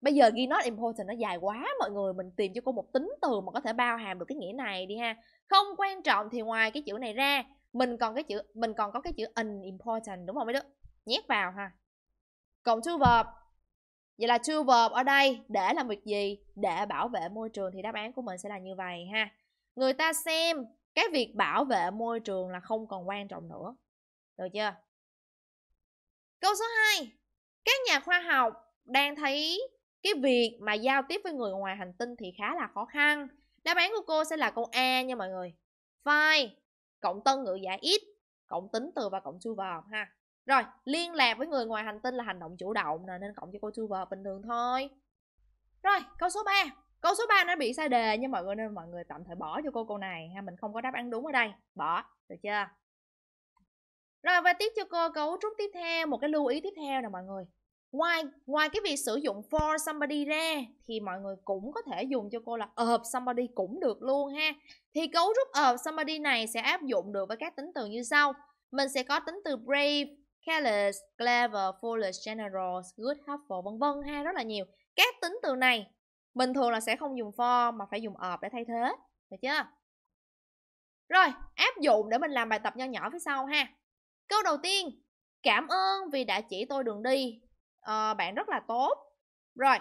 bây giờ ghi not important nó dài quá mọi người mình tìm cho cô một tính từ mà có thể bao hàm được cái nghĩa này đi ha không quan trọng thì ngoài cái chữ này ra mình còn cái chữ mình còn có cái chữ unimportant đúng không mấy đứa nhét vào ha cộng to verb Vậy là to verb ở đây để làm việc gì? Để bảo vệ môi trường thì đáp án của mình sẽ là như vậy ha. Người ta xem cái việc bảo vệ môi trường là không còn quan trọng nữa. Được chưa? Câu số 2. Các nhà khoa học đang thấy cái việc mà giao tiếp với người ngoài hành tinh thì khá là khó khăn. Đáp án của cô sẽ là câu A nha mọi người. File cộng tân ngữ giả ít cộng tính từ và cộng to verb ha. Rồi, liên lạc với người ngoài hành tinh là hành động chủ động nè nên cộng cho cô two verb bình thường thôi. Rồi, câu số 3. Câu số 3 nó bị sai đề nha mọi người nên mọi người tạm thời bỏ cho cô câu này ha, mình không có đáp án đúng ở đây. Bỏ, được chưa? Rồi và tiếp cho cô cấu trúc tiếp theo, một cái lưu ý tiếp theo nè mọi người. Ngoài ngoài cái việc sử dụng for somebody ra thì mọi người cũng có thể dùng cho cô là of somebody cũng được luôn ha. Thì cấu trúc of somebody này sẽ áp dụng được với các tính từ như sau. Mình sẽ có tính từ brave, careless, clever, foolish, generous, good, helpful, vân vân ha, rất là nhiều. Các tính từ này bình thường là sẽ không dùng for mà phải dùng of để thay thế, được chưa? Rồi, áp dụng để mình làm bài tập nho nhỏ phía sau ha. Câu đầu tiên, cảm ơn vì đã chỉ tôi đường đi. À, bạn rất là tốt. Rồi,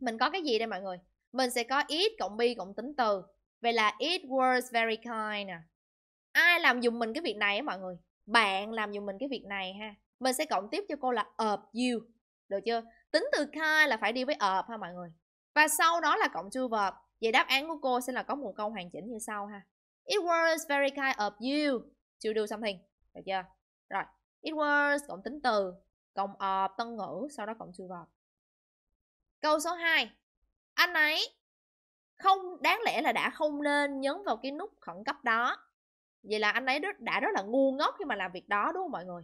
mình có cái gì đây mọi người? Mình sẽ có it cộng be cộng tính từ. Vậy là it was very kind nè. Ai làm dùng mình cái việc này á mọi người? bạn làm dùm mình cái việc này ha mình sẽ cộng tiếp cho cô là of you được chưa tính từ kind là phải đi với of ha mọi người và sau đó là cộng to verb vậy đáp án của cô sẽ là có một câu hoàn chỉnh như sau ha it was very kind of you to do something được chưa rồi it was cộng tính từ cộng of tân ngữ sau đó cộng to verb câu số 2 anh ấy không đáng lẽ là đã không nên nhấn vào cái nút khẩn cấp đó vậy là anh ấy đã rất là ngu ngốc khi mà làm việc đó đúng không mọi người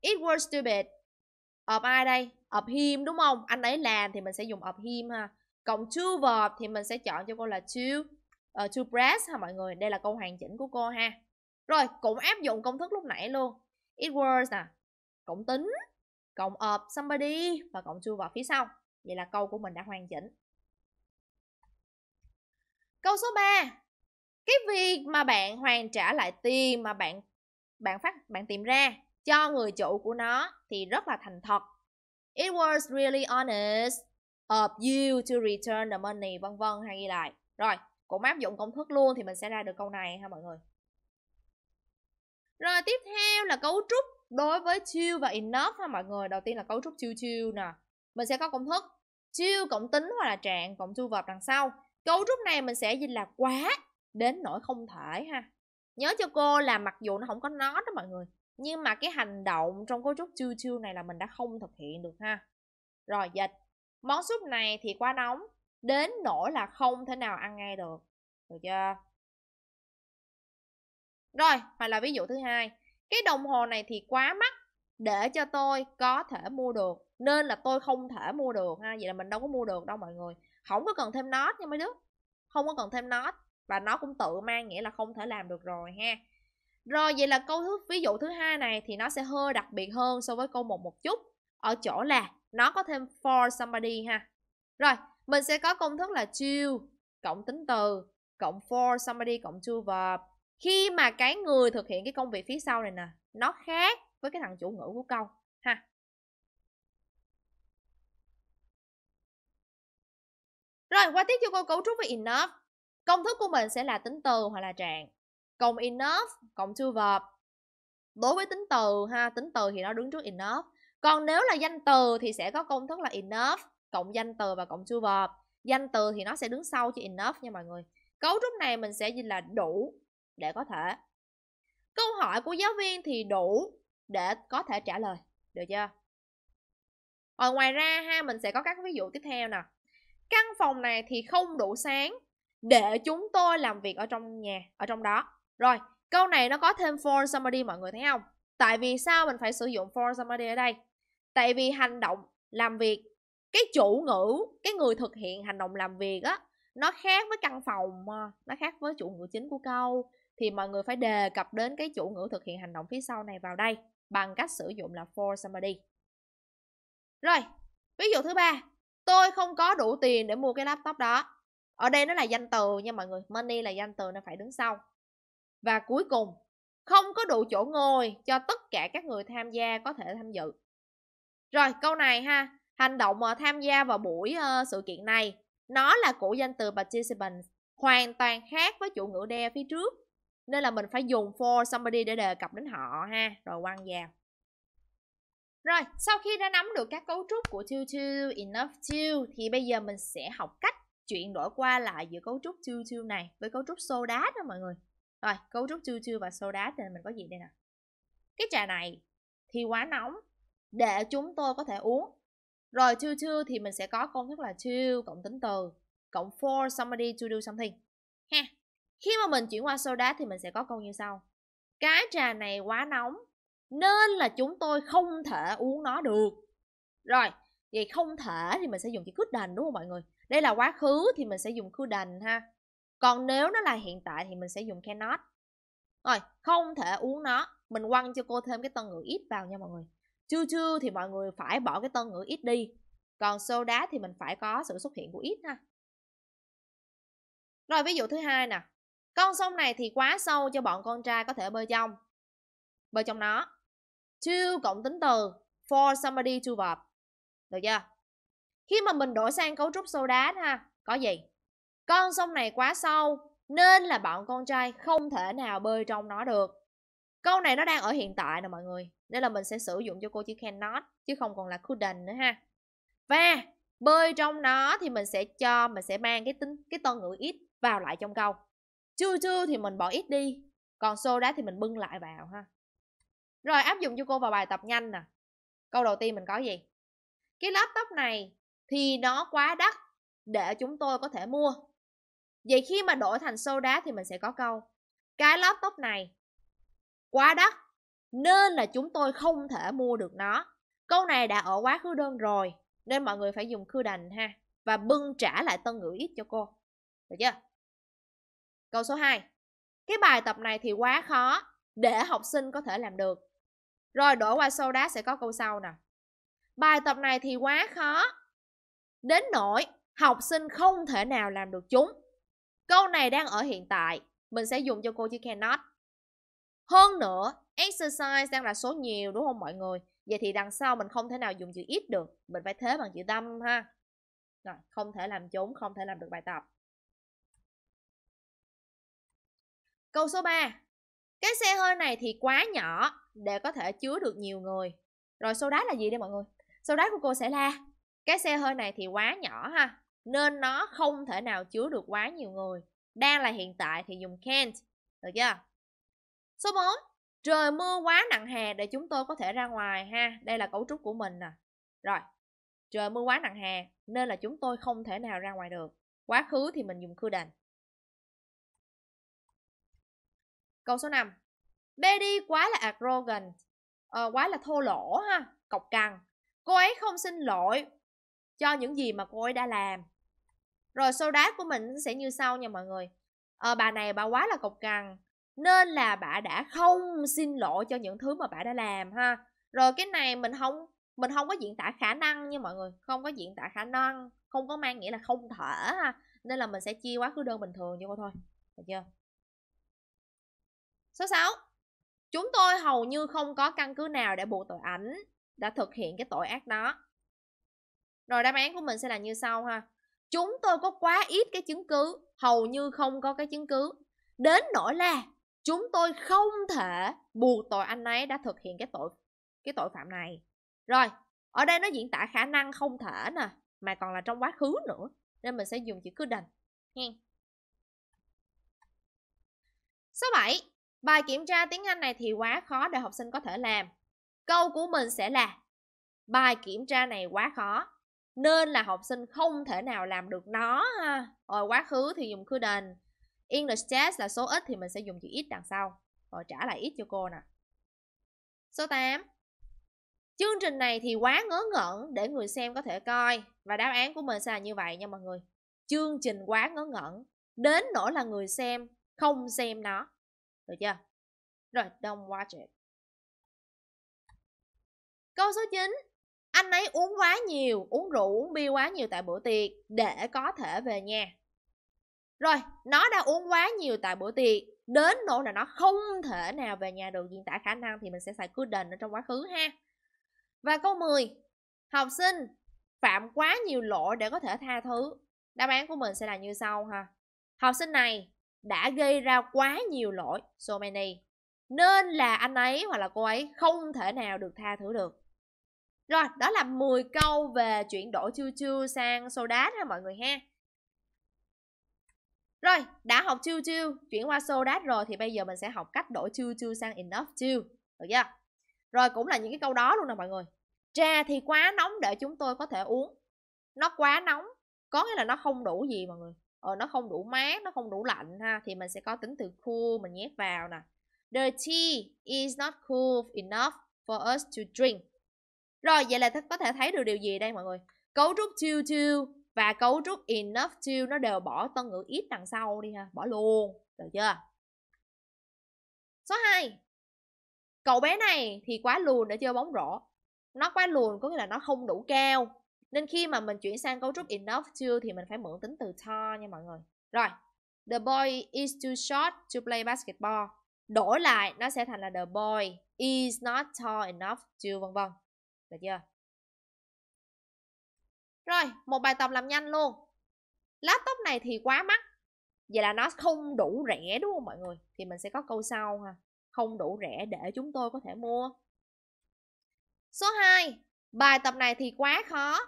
it was stupid of ai đây of him đúng không anh ấy làm thì mình sẽ dùng of him ha Cộng to verb thì mình sẽ chọn cho cô là to uh, to press ha mọi người đây là câu hoàn chỉnh của cô ha rồi cũng áp dụng công thức lúc nãy luôn it was nè cộng tính cộng of somebody và cộng to verb phía sau vậy là câu của mình đã hoàn chỉnh câu số 3 cái việc mà bạn hoàn trả lại tiền mà bạn bạn phát bạn tìm ra cho người chủ của nó thì rất là thành thật it was really honest of you to return the money vân vân hay ghi lại rồi cũng áp dụng công thức luôn thì mình sẽ ra được câu này ha mọi người rồi tiếp theo là cấu trúc đối với to và enough ha mọi người đầu tiên là cấu trúc to to nè mình sẽ có công thức to cộng tính hoặc là trạng cộng to verb đằng sau cấu trúc này mình sẽ dịch là quá đến nỗi không thể ha nhớ cho cô là mặc dù nó không có nó đó mọi người nhưng mà cái hành động trong cấu trúc chiêu chiêu này là mình đã không thực hiện được ha rồi dịch món súp này thì quá nóng đến nỗi là không thể nào ăn ngay được được chưa rồi hoặc là ví dụ thứ hai cái đồng hồ này thì quá mắc để cho tôi có thể mua được nên là tôi không thể mua được ha vậy là mình đâu có mua được đâu mọi người không có cần thêm nốt nha mấy đứa không có cần thêm nốt và nó cũng tự mang nghĩa là không thể làm được rồi ha rồi vậy là câu thứ ví dụ thứ hai này thì nó sẽ hơi đặc biệt hơn so với câu một một chút ở chỗ là nó có thêm for somebody ha rồi mình sẽ có công thức là to cộng tính từ cộng for somebody cộng to verb khi mà cái người thực hiện cái công việc phía sau này nè nó khác với cái thằng chủ ngữ của câu ha rồi qua tiếp cho câu cấu trúc với enough Công thức của mình sẽ là tính từ hoặc là trạng. Cộng enough, cộng to verb. Đối với tính từ ha, tính từ thì nó đứng trước enough. Còn nếu là danh từ thì sẽ có công thức là enough, cộng danh từ và cộng to verb. Danh từ thì nó sẽ đứng sau chữ enough nha mọi người. Cấu trúc này mình sẽ dịch là đủ để có thể. Câu hỏi của giáo viên thì đủ để có thể trả lời, được chưa? Ở ngoài ra ha, mình sẽ có các ví dụ tiếp theo nè. Căn phòng này thì không đủ sáng để chúng tôi làm việc ở trong nhà ở trong đó rồi câu này nó có thêm for somebody mọi người thấy không tại vì sao mình phải sử dụng for somebody ở đây tại vì hành động làm việc cái chủ ngữ cái người thực hiện hành động làm việc á nó khác với căn phòng ờ, nó khác với chủ ngữ chính của câu thì mọi người phải đề cập đến cái chủ ngữ thực hiện hành động phía sau này vào đây bằng cách sử dụng là for somebody rồi ví dụ thứ ba tôi không có đủ tiền để mua cái laptop đó ở đây nó là danh từ nha mọi người money là danh từ nó phải đứng sau và cuối cùng không có đủ chỗ ngồi cho tất cả các người tham gia có thể tham dự rồi câu này ha hành động mà tham gia vào buổi uh, sự kiện này nó là cụ danh từ participants hoàn toàn khác với chủ ngữ đe phía trước nên là mình phải dùng for somebody để đề cập đến họ ha rồi quăng vào rồi sau khi đã nắm được các cấu trúc của to to enough to thì bây giờ mình sẽ học cách chuyển đổi qua lại giữa cấu trúc chiêu chiêu này với cấu trúc soda đó mọi người rồi cấu trúc chiêu chiêu và soda thì mình có gì đây nè cái trà này thì quá nóng để chúng tôi có thể uống rồi chiêu chiêu thì mình sẽ có công thức là chiêu cộng tính từ cộng for somebody to do something ha khi mà mình chuyển qua soda thì mình sẽ có câu như sau cái trà này quá nóng nên là chúng tôi không thể uống nó được rồi vậy không thể thì mình sẽ dùng chữ couldn't đúng không mọi người đây là quá khứ thì mình sẽ dùng couldn't ha còn nếu nó là hiện tại thì mình sẽ dùng cannot rồi không thể uống nó mình quăng cho cô thêm cái tân ngữ ít vào nha mọi người to to thì mọi người phải bỏ cái tân ngữ ít đi còn soda thì mình phải có sự xuất hiện của ít ha rồi ví dụ thứ hai nè con sông này thì quá sâu cho bọn con trai có thể bơi trong bơi trong nó to cộng tính từ for somebody to verb được chưa khi mà mình đổi sang cấu trúc đá ha, có gì? Con sông này quá sâu nên là bọn con trai không thể nào bơi trong nó được. Câu này nó đang ở hiện tại nè mọi người. Nên là mình sẽ sử dụng cho cô chữ cannot chứ không còn là couldn't nữa ha. Và bơi trong nó thì mình sẽ cho mình sẽ mang cái tính cái tân ngữ ít vào lại trong câu. Chưa chưa thì mình bỏ ít đi, còn đá thì mình bưng lại vào ha. Rồi áp dụng cho cô vào bài tập nhanh nè. Câu đầu tiên mình có gì? Cái lớp tóc này thì nó quá đắt để chúng tôi có thể mua. Vậy khi mà đổi thành soda thì mình sẽ có câu cái laptop này quá đắt nên là chúng tôi không thể mua được nó. Câu này đã ở quá khứ đơn rồi nên mọi người phải dùng khư đành ha và bưng trả lại tân ngữ ít cho cô. Được chưa? Câu số 2. Cái bài tập này thì quá khó để học sinh có thể làm được. Rồi đổi qua soda sẽ có câu sau nè. Bài tập này thì quá khó đến nỗi học sinh không thể nào làm được chúng. Câu này đang ở hiện tại, mình sẽ dùng cho cô chữ cannot. Hơn nữa, exercise đang là số nhiều đúng không mọi người? Vậy thì đằng sau mình không thể nào dùng chữ ít được, mình phải thế bằng chữ tâm ha. Rồi, không thể làm chúng, không thể làm được bài tập. Câu số 3. Cái xe hơi này thì quá nhỏ để có thể chứa được nhiều người. Rồi số đá là gì đây mọi người? Số đá của cô sẽ là cái xe hơi này thì quá nhỏ ha nên nó không thể nào chứa được quá nhiều người đang là hiện tại thì dùng can't được chưa số 4 trời mưa quá nặng hè để chúng tôi có thể ra ngoài ha đây là cấu trúc của mình nè rồi trời mưa quá nặng hè nên là chúng tôi không thể nào ra ngoài được quá khứ thì mình dùng couldn't câu số 5 Betty quá là arrogant uh, quá là thô lỗ ha cọc cằn cô ấy không xin lỗi cho những gì mà cô ấy đã làm rồi sâu đáp của mình sẽ như sau nha mọi người à, bà này bà quá là cộc cằn nên là bà đã không xin lỗi cho những thứ mà bà đã làm ha rồi cái này mình không mình không có diễn tả khả năng nha mọi người không có diễn tả khả năng không có mang nghĩa là không thể ha nên là mình sẽ chia quá khứ đơn bình thường cho cô thôi được chưa số 6 chúng tôi hầu như không có căn cứ nào để buộc tội ảnh đã thực hiện cái tội ác đó rồi đáp án của mình sẽ là như sau ha. Chúng tôi có quá ít cái chứng cứ, hầu như không có cái chứng cứ. Đến nỗi là chúng tôi không thể buộc tội anh ấy đã thực hiện cái tội cái tội phạm này. Rồi, ở đây nó diễn tả khả năng không thể nè, mà còn là trong quá khứ nữa. Nên mình sẽ dùng chữ cứ đành. Nghe. Số 7. Bài kiểm tra tiếng Anh này thì quá khó để học sinh có thể làm. Câu của mình sẽ là Bài kiểm tra này quá khó nên là học sinh không thể nào làm được nó ha rồi quá khứ thì dùng couldn't English test là số ít thì mình sẽ dùng chữ ít đằng sau rồi trả lại ít cho cô nè số 8 chương trình này thì quá ngớ ngẩn để người xem có thể coi và đáp án của mình sẽ là như vậy nha mọi người chương trình quá ngớ ngẩn đến nỗi là người xem không xem nó được chưa rồi don't watch it câu số 9 anh ấy uống quá nhiều uống rượu uống bia quá nhiều tại bữa tiệc để có thể về nhà rồi nó đã uống quá nhiều tại bữa tiệc đến nỗi là nó không thể nào về nhà được diễn tả khả năng thì mình sẽ xài couldn't ở trong quá khứ ha và câu 10 học sinh phạm quá nhiều lỗi để có thể tha thứ đáp án của mình sẽ là như sau ha học sinh này đã gây ra quá nhiều lỗi so many nên là anh ấy hoặc là cô ấy không thể nào được tha thứ được rồi, đó là 10 câu về chuyển đổi chiêu chiêu sang soda nha mọi người ha. Rồi, đã học chiêu chiêu, chuyển qua soda rồi thì bây giờ mình sẽ học cách đổi chiêu chiêu sang enough chiêu. Được chưa? Rồi cũng là những cái câu đó luôn nè mọi người. Trà thì quá nóng để chúng tôi có thể uống. Nó quá nóng, có nghĩa là nó không đủ gì mọi người. Ờ, nó không đủ mát, nó không đủ lạnh ha. Thì mình sẽ có tính từ cool mình nhét vào nè. The tea is not cool enough for us to drink. Rồi vậy là có thể thấy được điều gì đây mọi người Cấu trúc to to và cấu trúc enough to nó đều bỏ tân ngữ ít đằng sau đi ha Bỏ luôn, được chưa Số 2 Cậu bé này thì quá lùn để chơi bóng rổ Nó quá lùn có nghĩa là nó không đủ cao Nên khi mà mình chuyển sang cấu trúc enough to thì mình phải mượn tính từ tall nha mọi người Rồi The boy is too short to play basketball Đổi lại nó sẽ thành là the boy is not tall enough to vân vân được chưa? Rồi, một bài tập làm nhanh luôn. Laptop này thì quá mắc. Vậy là nó không đủ rẻ đúng không mọi người? Thì mình sẽ có câu sau ha. Không đủ rẻ để chúng tôi có thể mua. Số 2, bài tập này thì quá khó.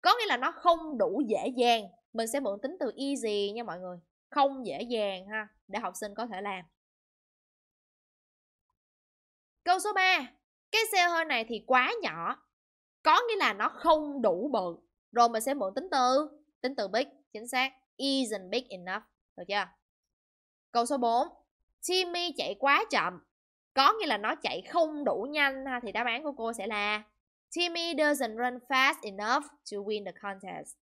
Có nghĩa là nó không đủ dễ dàng. Mình sẽ mượn tính từ easy nha mọi người. Không dễ dàng ha, để học sinh có thể làm. Câu số 3, cái xe hơi này thì quá nhỏ có nghĩa là nó không đủ bự rồi mình sẽ mượn tính từ tính từ big chính xác isn't big enough được chưa câu số 4 Timmy chạy quá chậm có nghĩa là nó chạy không đủ nhanh ha thì đáp án của cô sẽ là Timmy doesn't run fast enough to win the contest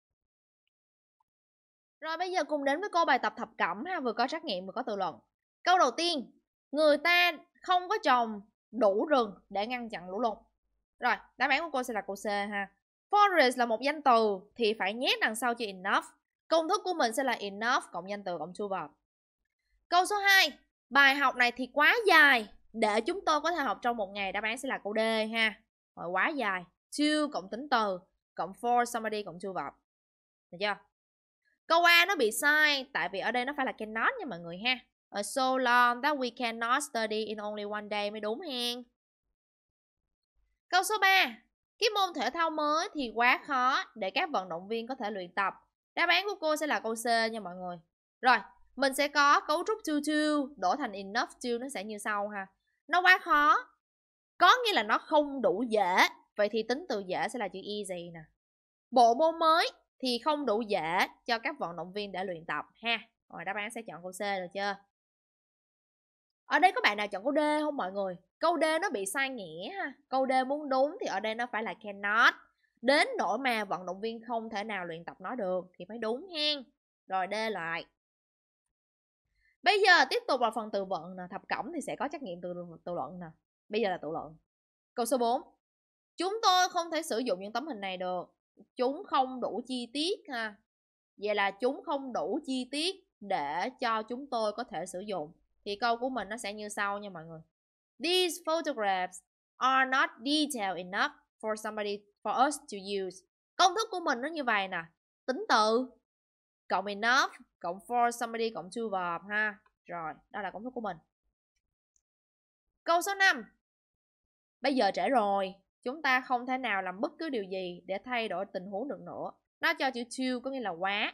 rồi bây giờ cùng đến với cô bài tập thập cẩm ha vừa có trắc nghiệm vừa có tự luận câu đầu tiên người ta không có chồng đủ rừng để ngăn chặn lũ lụt rồi đáp án của cô sẽ là câu C ha forest là một danh từ thì phải nhét đằng sau chữ enough công thức của mình sẽ là enough cộng danh từ cộng to verb câu số 2 bài học này thì quá dài để chúng tôi có thể học trong một ngày đáp án sẽ là câu D ha Rồi quá dài to cộng tính từ cộng for somebody cộng to verb được chưa câu A nó bị sai tại vì ở đây nó phải là cannot nha mọi người ha Uh, so long that we cannot study in only one day mới đúng hen. Câu số 3. Cái môn thể thao mới thì quá khó để các vận động viên có thể luyện tập. Đáp án của cô sẽ là câu C nha mọi người. Rồi, mình sẽ có cấu trúc to to đổ thành enough to nó sẽ như sau ha. Nó quá khó. Có nghĩa là nó không đủ dễ. Vậy thì tính từ dễ sẽ là chữ easy nè. Bộ môn mới thì không đủ dễ cho các vận động viên để luyện tập ha. Rồi đáp án sẽ chọn câu C được chưa? ở đây có bạn nào chọn câu D không mọi người câu D nó bị sai nghĩa ha câu D muốn đúng thì ở đây nó phải là cannot đến nỗi mà vận động viên không thể nào luyện tập nó được thì phải đúng hen rồi D lại bây giờ tiếp tục vào phần từ vựng nè thập cẩm thì sẽ có trắc nghiệm từ từ luận nè bây giờ là tự luận câu số 4 chúng tôi không thể sử dụng những tấm hình này được chúng không đủ chi tiết ha vậy là chúng không đủ chi tiết để cho chúng tôi có thể sử dụng thì câu của mình nó sẽ như sau nha mọi người these photographs are not detailed enough for somebody for us to use công thức của mình nó như vậy nè tính từ cộng enough cộng for somebody cộng to verb ha rồi đó là công thức của mình câu số 5 bây giờ trễ rồi chúng ta không thể nào làm bất cứ điều gì để thay đổi tình huống được nữa nó cho chữ to có nghĩa là quá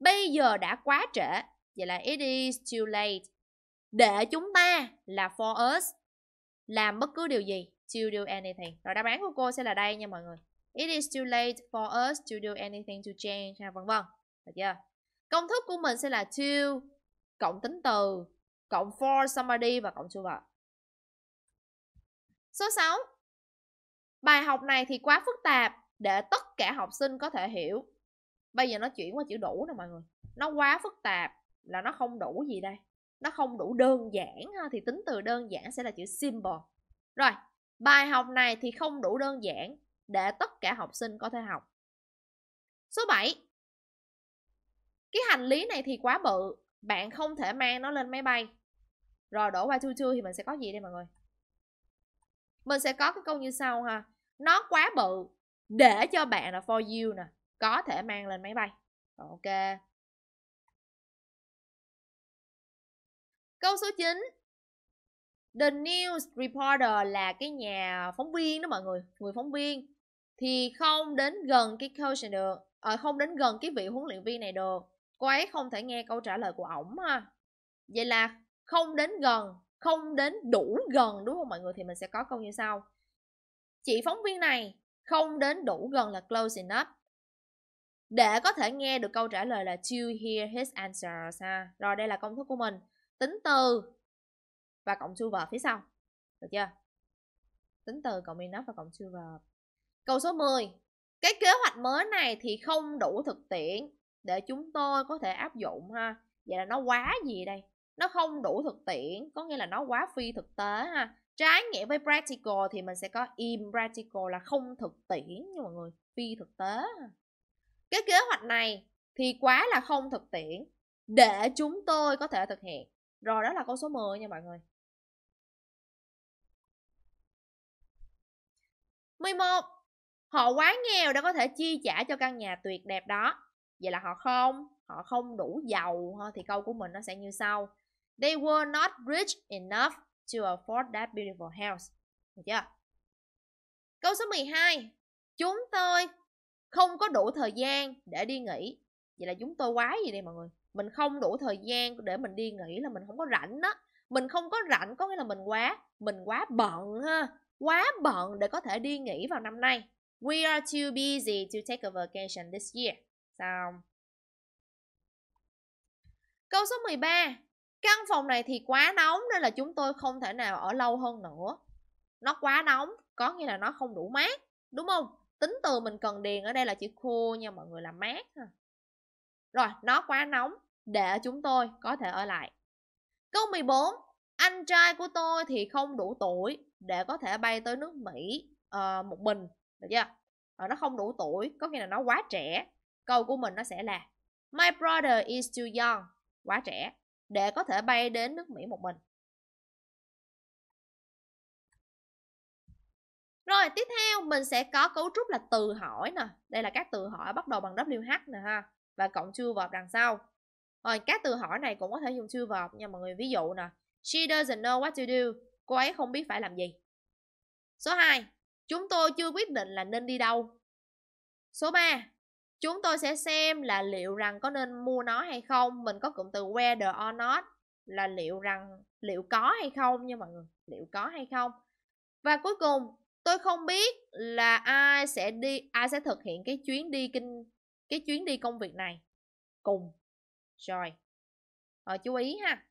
bây giờ đã quá trễ vậy là it is too late để chúng ta là for us làm bất cứ điều gì to do anything rồi đáp án của cô sẽ là đây nha mọi người it is too late for us to do anything to change vân vân được chưa công thức của mình sẽ là to cộng tính từ cộng for somebody và cộng to vật số 6 bài học này thì quá phức tạp để tất cả học sinh có thể hiểu bây giờ nó chuyển qua chữ đủ nè mọi người nó quá phức tạp là nó không đủ gì đây nó không đủ đơn giản ha, thì tính từ đơn giản sẽ là chữ simple rồi bài học này thì không đủ đơn giản để tất cả học sinh có thể học số 7 cái hành lý này thì quá bự bạn không thể mang nó lên máy bay rồi đổ qua chu chưa thì mình sẽ có gì đây mọi người mình sẽ có cái câu như sau ha nó quá bự để cho bạn là for you nè có thể mang lên máy bay ok Câu số 9 The news reporter là cái nhà phóng viên đó mọi người Người phóng viên Thì không đến gần cái coach này được à, Không đến gần cái vị huấn luyện viên này được Cô ấy không thể nghe câu trả lời của ổng ha Vậy là không đến gần Không đến đủ gần đúng không mọi người Thì mình sẽ có câu như sau Chị phóng viên này không đến đủ gần là close enough để có thể nghe được câu trả lời là to hear his answers ha. Rồi đây là công thức của mình tính từ và cộng silver phía sau được chưa tính từ cộng minus và cộng silver câu số 10 cái kế hoạch mới này thì không đủ thực tiễn để chúng tôi có thể áp dụng ha vậy là nó quá gì đây nó không đủ thực tiễn có nghĩa là nó quá phi thực tế ha trái nghĩa với practical thì mình sẽ có impractical là không thực tiễn nha mọi người phi thực tế cái kế hoạch này thì quá là không thực tiễn để chúng tôi có thể thực hiện rồi đó là câu số 10 nha mọi người 11 Họ quá nghèo đã có thể chi trả cho căn nhà tuyệt đẹp đó Vậy là họ không Họ không đủ giàu Thì câu của mình nó sẽ như sau They were not rich enough to afford that beautiful house Được chưa? Câu số 12 Chúng tôi không có đủ thời gian để đi nghỉ Vậy là chúng tôi quá gì đây mọi người mình không đủ thời gian để mình đi nghỉ là mình không có rảnh đó mình không có rảnh có nghĩa là mình quá mình quá bận ha quá bận để có thể đi nghỉ vào năm nay we are too busy to take a vacation this year xong câu số 13 căn phòng này thì quá nóng nên là chúng tôi không thể nào ở lâu hơn nữa nó quá nóng có nghĩa là nó không đủ mát đúng không tính từ mình cần điền ở đây là chữ khô nha mọi người là mát ha rồi, nó quá nóng để chúng tôi có thể ở lại. Câu 14. Anh trai của tôi thì không đủ tuổi để có thể bay tới nước Mỹ uh, một mình, được chưa? Rồi, ờ, nó không đủ tuổi, có nghĩa là nó quá trẻ. Câu của mình nó sẽ là My brother is too young, quá trẻ để có thể bay đến nước Mỹ một mình. Rồi tiếp theo mình sẽ có cấu trúc là từ hỏi nè Đây là các từ hỏi bắt đầu bằng WH nè ha và cộng to verb đằng sau. Rồi các từ hỏi này cũng có thể dùng to verb nha mọi người. Ví dụ nè, she doesn't know what to do. Cô ấy không biết phải làm gì. Số 2, chúng tôi chưa quyết định là nên đi đâu. Số 3, chúng tôi sẽ xem là liệu rằng có nên mua nó hay không. Mình có cụm từ whether or not là liệu rằng liệu có hay không nha mọi người, liệu có hay không. Và cuối cùng, tôi không biết là ai sẽ đi ai sẽ thực hiện cái chuyến đi kinh cái chuyến đi công việc này cùng rồi ờ, chú ý ha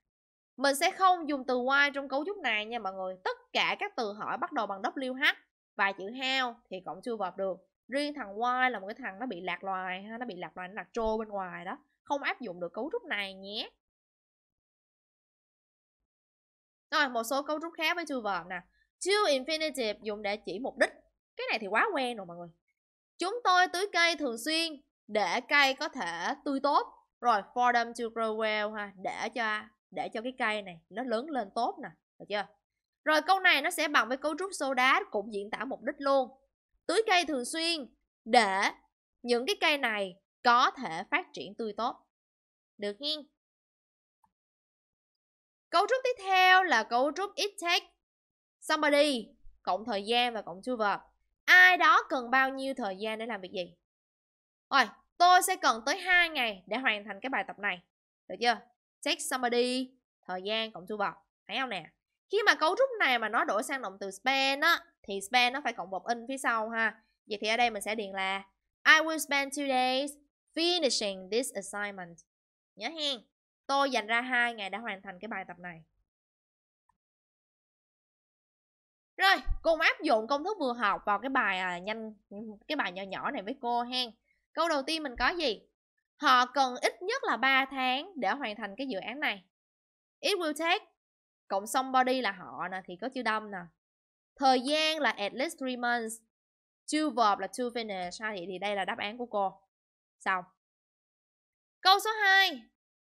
mình sẽ không dùng từ why trong cấu trúc này nha mọi người tất cả các từ hỏi bắt đầu bằng wh và chữ how thì cộng chưa verb được riêng thằng why là một cái thằng nó bị lạc loài ha nó bị lạc loài nó lạc trô bên ngoài đó không áp dụng được cấu trúc này nhé rồi một số cấu trúc khác với to verb nè to infinitive dùng để chỉ mục đích cái này thì quá quen rồi mọi người chúng tôi tưới cây thường xuyên để cây có thể tươi tốt rồi for them to grow well ha để cho để cho cái cây này nó lớn lên tốt nè được chưa rồi câu này nó sẽ bằng với cấu trúc soda cũng diễn tả mục đích luôn tưới cây thường xuyên để những cái cây này có thể phát triển tươi tốt được nhiên cấu trúc tiếp theo là cấu trúc it takes somebody cộng thời gian và cộng two verb ai đó cần bao nhiêu thời gian để làm việc gì rồi, tôi sẽ cần tới 2 ngày để hoàn thành cái bài tập này. Được chưa? Text somebody, thời gian cộng to vào. Thấy không nè? Khi mà cấu trúc này mà nó đổi sang động từ spend á, thì spend nó phải cộng một in phía sau ha. Vậy thì ở đây mình sẽ điền là I will spend two days finishing this assignment. Nhớ hen, tôi dành ra 2 ngày để hoàn thành cái bài tập này. Rồi, cùng áp dụng công thức vừa học vào cái bài à, nhanh cái bài nhỏ nhỏ này với cô hen. Câu đầu tiên mình có gì? Họ cần ít nhất là 3 tháng để hoàn thành cái dự án này. It will take cộng somebody là họ nè thì có chữ đâm nè. Thời gian là at least 3 months. To verb là to finish ha, thì, thì đây là đáp án của cô. Xong. Câu số 2.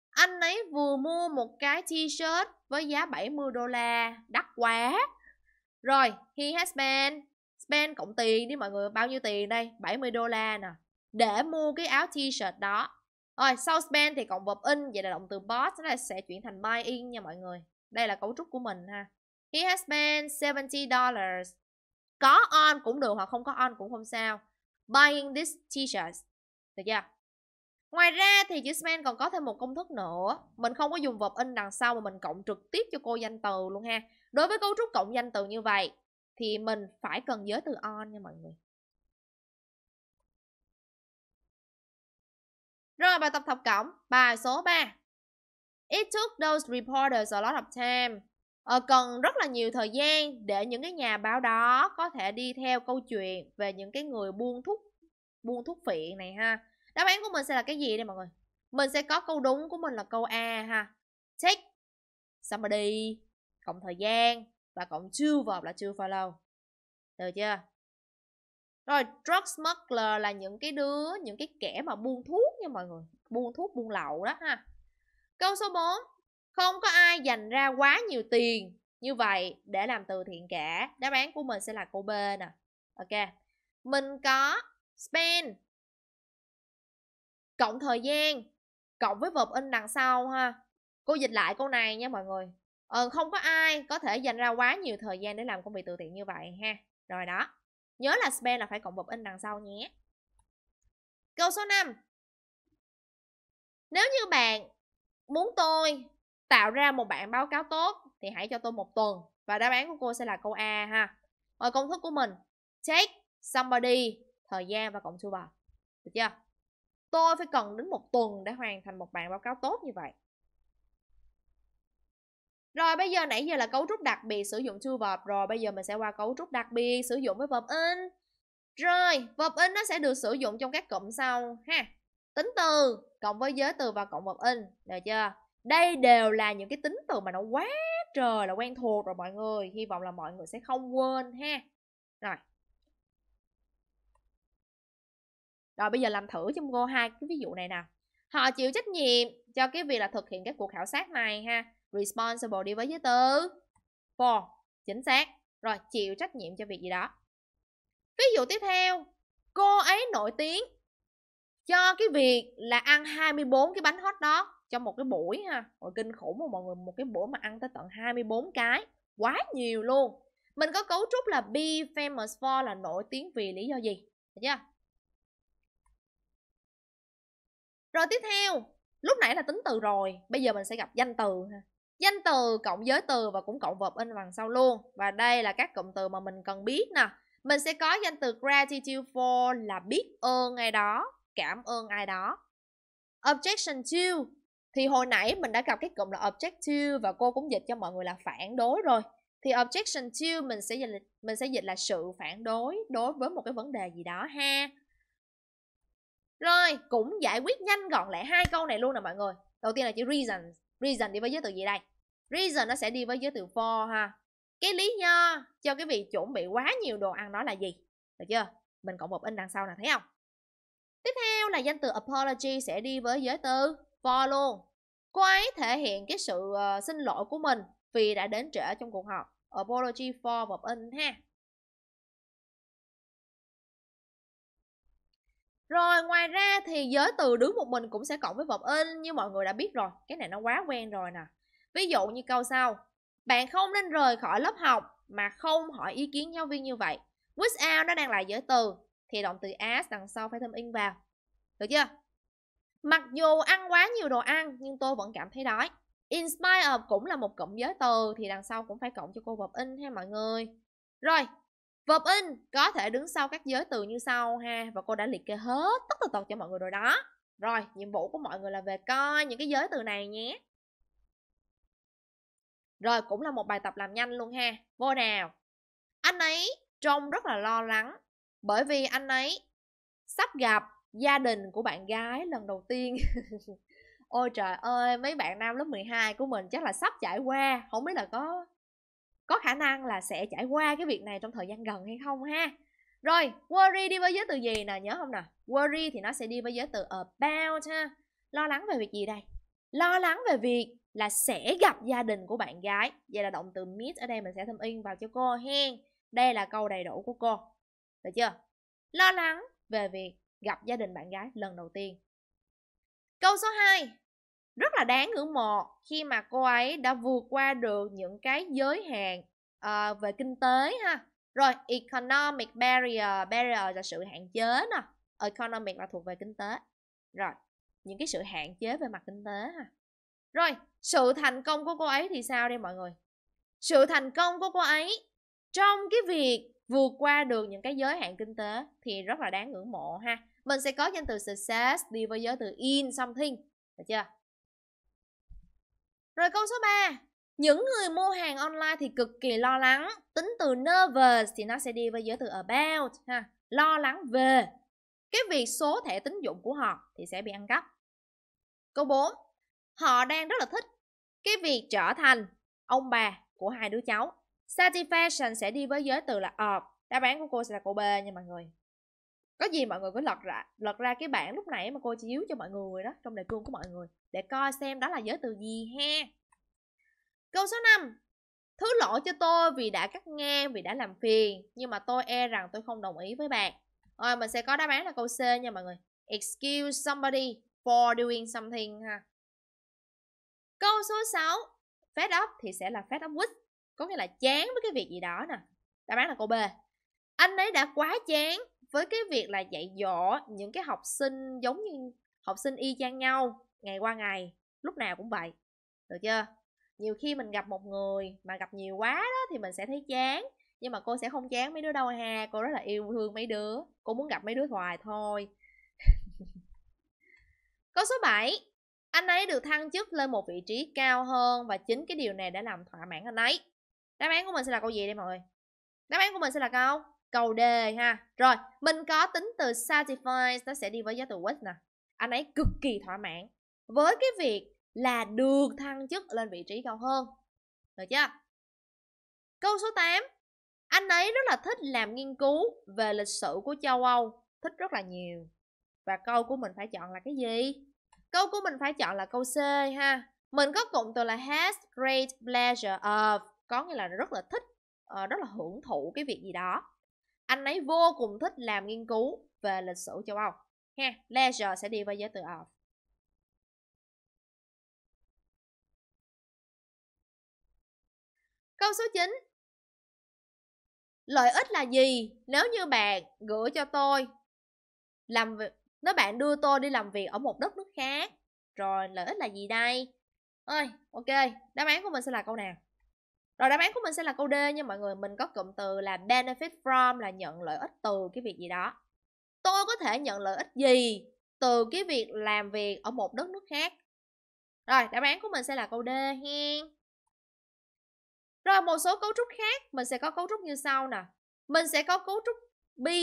Anh ấy vừa mua một cái t-shirt với giá 70 đô la, đắt quá. Rồi, he has spent spend cộng tiền đi mọi người, bao nhiêu tiền đây? 70 đô la nè để mua cái áo t-shirt đó rồi sau spend thì cộng vật in vậy là động từ bought là sẽ chuyển thành buying nha mọi người đây là cấu trúc của mình ha he has spent 70 dollars có on cũng được hoặc không có on cũng không sao buying this t-shirt được chưa Ngoài ra thì chữ spend còn có thêm một công thức nữa Mình không có dùng verb in đằng sau mà mình cộng trực tiếp cho cô danh từ luôn ha Đối với cấu trúc cộng danh từ như vậy Thì mình phải cần giới từ on nha mọi người Rồi bài tập thập cộng bài số 3. It took those reporters a lot of time. Ờ, cần rất là nhiều thời gian để những cái nhà báo đó có thể đi theo câu chuyện về những cái người buôn thuốc buôn thuốc phiện này ha. Đáp án của mình sẽ là cái gì đây mọi người? Mình sẽ có câu đúng của mình là câu A ha. Take somebody cộng thời gian và cộng true verb là true follow. Được chưa? rồi drug smuggler là những cái đứa những cái kẻ mà buôn thuốc nha mọi người buôn thuốc buôn lậu đó ha câu số 4 không có ai dành ra quá nhiều tiền như vậy để làm từ thiện cả đáp án của mình sẽ là câu b nè ok mình có spend cộng thời gian cộng với verb in đằng sau ha cô dịch lại câu này nha mọi người ờ, không có ai có thể dành ra quá nhiều thời gian để làm công việc từ thiện như vậy ha rồi đó Nhớ là span là phải cộng một in đằng sau nhé. Câu số 5. Nếu như bạn muốn tôi tạo ra một bản báo cáo tốt thì hãy cho tôi một tuần và đáp án của cô sẽ là câu A ha. Rồi công thức của mình take somebody thời gian và cộng silver. Được chưa? Tôi phải cần đến một tuần để hoàn thành một bản báo cáo tốt như vậy. Rồi bây giờ nãy giờ là cấu trúc đặc biệt sử dụng to verb rồi, bây giờ mình sẽ qua cấu trúc đặc biệt sử dụng với verb in. Rồi, verb in nó sẽ được sử dụng trong các cụm sau ha. Tính từ cộng với giới từ và cộng verb in, được chưa? Đây đều là những cái tính từ mà nó quá trời là quen thuộc rồi mọi người, hy vọng là mọi người sẽ không quên ha. Rồi. Rồi bây giờ làm thử cho cô hai cái ví dụ này nè. Họ chịu trách nhiệm cho cái việc là thực hiện các cuộc khảo sát này ha responsible đi với giới từ for chính xác rồi chịu trách nhiệm cho việc gì đó ví dụ tiếp theo cô ấy nổi tiếng cho cái việc là ăn 24 cái bánh hot đó trong một cái buổi ha Ôi, kinh khủng mà mọi người một cái buổi mà ăn tới tận 24 cái quá nhiều luôn mình có cấu trúc là be famous for là nổi tiếng vì lý do gì được chưa rồi tiếp theo lúc nãy là tính từ rồi bây giờ mình sẽ gặp danh từ danh từ cộng giới từ và cũng cộng verb in vào đằng sau luôn và đây là các cụm từ mà mình cần biết nè mình sẽ có danh từ gratitude for là biết ơn ai đó cảm ơn ai đó objection to thì hồi nãy mình đã gặp cái cụm là object to và cô cũng dịch cho mọi người là phản đối rồi thì objection to mình sẽ dịch mình sẽ dịch là sự phản đối đối với một cái vấn đề gì đó ha rồi cũng giải quyết nhanh gọn lại hai câu này luôn nè mọi người đầu tiên là chữ reasons reason đi với giới từ gì đây reason nó sẽ đi với giới từ for ha cái lý do cho cái việc chuẩn bị quá nhiều đồ ăn đó là gì được chưa mình cộng một in đằng sau nè thấy không tiếp theo là danh từ apology sẽ đi với giới từ for luôn cô ấy thể hiện cái sự uh, xin lỗi của mình vì đã đến trễ trong cuộc họp apology for một in ha Rồi ngoài ra thì giới từ đứng một mình cũng sẽ cộng với vật in như mọi người đã biết rồi. Cái này nó quá quen rồi nè. Ví dụ như câu sau. Bạn không nên rời khỏi lớp học mà không hỏi ý kiến giáo viên như vậy. Which out nó đang là giới từ thì động từ as đằng sau phải thêm in vào. Được chưa? Mặc dù ăn quá nhiều đồ ăn nhưng tôi vẫn cảm thấy đói. Inspire cũng là một cụm giới từ thì đằng sau cũng phải cộng cho cô vật in ha mọi người. Rồi, Verb in có thể đứng sau các giới từ như sau ha Và cô đã liệt kê hết tất tần tật cho mọi người rồi đó Rồi, nhiệm vụ của mọi người là về coi những cái giới từ này nhé Rồi, cũng là một bài tập làm nhanh luôn ha Vô nào Anh ấy trông rất là lo lắng Bởi vì anh ấy sắp gặp gia đình của bạn gái lần đầu tiên Ôi trời ơi, mấy bạn nam lớp 12 của mình chắc là sắp trải qua Không biết là có có khả năng là sẽ trải qua cái việc này trong thời gian gần hay không ha rồi worry đi với giới từ gì nè nhớ không nè worry thì nó sẽ đi với giới từ about ha lo lắng về việc gì đây lo lắng về việc là sẽ gặp gia đình của bạn gái vậy là động từ meet ở đây mình sẽ thêm in vào cho cô hen đây là câu đầy đủ của cô được chưa lo lắng về việc gặp gia đình bạn gái lần đầu tiên câu số 2 rất là đáng ngưỡng mộ khi mà cô ấy đã vượt qua được những cái giới hạn uh, về kinh tế ha rồi economic barrier barrier là sự hạn chế nè economic là thuộc về kinh tế rồi những cái sự hạn chế về mặt kinh tế ha rồi sự thành công của cô ấy thì sao đây mọi người sự thành công của cô ấy trong cái việc vượt qua được những cái giới hạn kinh tế thì rất là đáng ngưỡng mộ ha mình sẽ có danh từ success đi với giới từ in something được chưa rồi câu số 3. Những người mua hàng online thì cực kỳ lo lắng. Tính từ nervous thì nó sẽ đi với giới từ about ha. Lo lắng về cái việc số thẻ tín dụng của họ thì sẽ bị ăn cắp. Câu 4. Họ đang rất là thích cái việc trở thành ông bà của hai đứa cháu. Satisfaction sẽ đi với giới từ là of. Đáp án của cô sẽ là câu B nha mọi người có gì mọi người cứ lật ra lật ra cái bảng lúc nãy mà cô chiếu cho mọi người đó trong đề cương của mọi người để coi xem đó là giới từ gì ha câu số 5 thứ lỗi cho tôi vì đã cắt ngang vì đã làm phiền nhưng mà tôi e rằng tôi không đồng ý với bạn rồi mình sẽ có đáp án là câu C nha mọi người excuse somebody for doing something ha câu số 6 fed up thì sẽ là fed up with có nghĩa là chán với cái việc gì đó nè đáp án là câu B anh ấy đã quá chán với cái việc là dạy dỗ những cái học sinh giống như học sinh y chang nhau ngày qua ngày lúc nào cũng vậy được chưa nhiều khi mình gặp một người mà gặp nhiều quá đó thì mình sẽ thấy chán nhưng mà cô sẽ không chán mấy đứa đâu ha cô rất là yêu thương mấy đứa cô muốn gặp mấy đứa hoài thôi câu số 7 anh ấy được thăng chức lên một vị trí cao hơn và chính cái điều này đã làm thỏa mãn anh ấy đáp án của mình sẽ là câu gì đây mọi người đáp án của mình sẽ là câu câu D ha. Rồi, mình có tính từ satisfied nó sẽ đi với giá từ with nè. Anh ấy cực kỳ thỏa mãn với cái việc là được thăng chức lên vị trí cao hơn. Được chưa? Câu số 8. Anh ấy rất là thích làm nghiên cứu về lịch sử của châu Âu, thích rất là nhiều. Và câu của mình phải chọn là cái gì? Câu của mình phải chọn là câu C ha. Mình có cụm từ là has great pleasure of, có nghĩa là rất là thích, ờ, rất là hưởng thụ cái việc gì đó anh ấy vô cùng thích làm nghiên cứu về lịch sử châu Âu ha leisure sẽ đi với giới từ of câu số 9 lợi ích là gì nếu như bạn gửi cho tôi làm việc nếu bạn đưa tôi đi làm việc ở một đất nước khác rồi lợi ích là gì đây ơi ok đáp án của mình sẽ là câu nào rồi đáp án của mình sẽ là câu D nha mọi người Mình có cụm từ là benefit from là nhận lợi ích từ cái việc gì đó Tôi có thể nhận lợi ích gì từ cái việc làm việc ở một đất nước khác Rồi đáp án của mình sẽ là câu D hen Rồi một số cấu trúc khác Mình sẽ có cấu trúc như sau nè Mình sẽ có cấu trúc be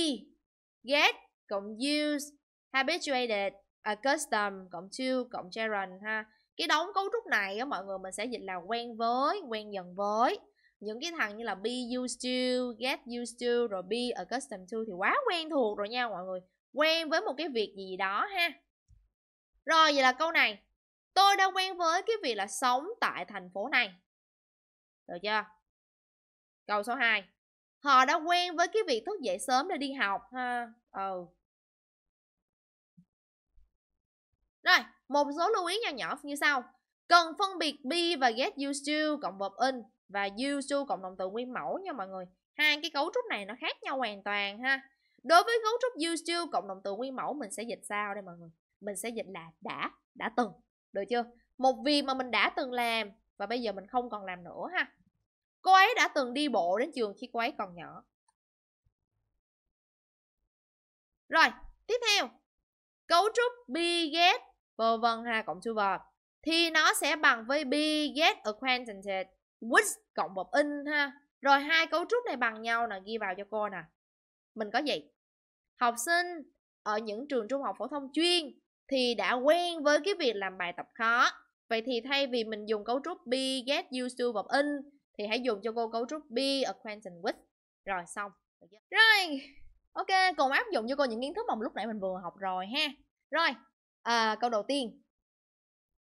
Get cộng use Habituated Accustomed cộng to cộng gerund ha cái đống cấu trúc này á, mọi người mình sẽ dịch là quen với quen dần với những cái thằng như là be used to get used to rồi be accustomed to thì quá quen thuộc rồi nha mọi người quen với một cái việc gì đó ha rồi vậy là câu này tôi đã quen với cái việc là sống tại thành phố này được chưa câu số 2 họ đã quen với cái việc thức dậy sớm để đi học ha ừ rồi một số lưu ý nhỏ nhỏ như sau cần phân biệt be và get used to cộng verb in và used to cộng động từ nguyên mẫu nha mọi người hai cái cấu trúc này nó khác nhau hoàn toàn ha đối với cấu trúc used to cộng động từ nguyên mẫu mình sẽ dịch sao đây mọi người mình sẽ dịch là đã đã từng được chưa một việc mà mình đã từng làm và bây giờ mình không còn làm nữa ha cô ấy đã từng đi bộ đến trường khi cô ấy còn nhỏ rồi tiếp theo cấu trúc be get vân vân ha cộng silver thì nó sẽ bằng với be get acquainted with cộng một in ha rồi hai cấu trúc này bằng nhau nè ghi vào cho cô nè mình có gì học sinh ở những trường trung học phổ thông chuyên thì đã quen với cái việc làm bài tập khó vậy thì thay vì mình dùng cấu trúc be get used to verb in thì hãy dùng cho cô cấu trúc be acquainted with rồi xong rồi ok cùng áp dụng cho cô những kiến thức mà lúc nãy mình vừa học rồi ha rồi à, câu đầu tiên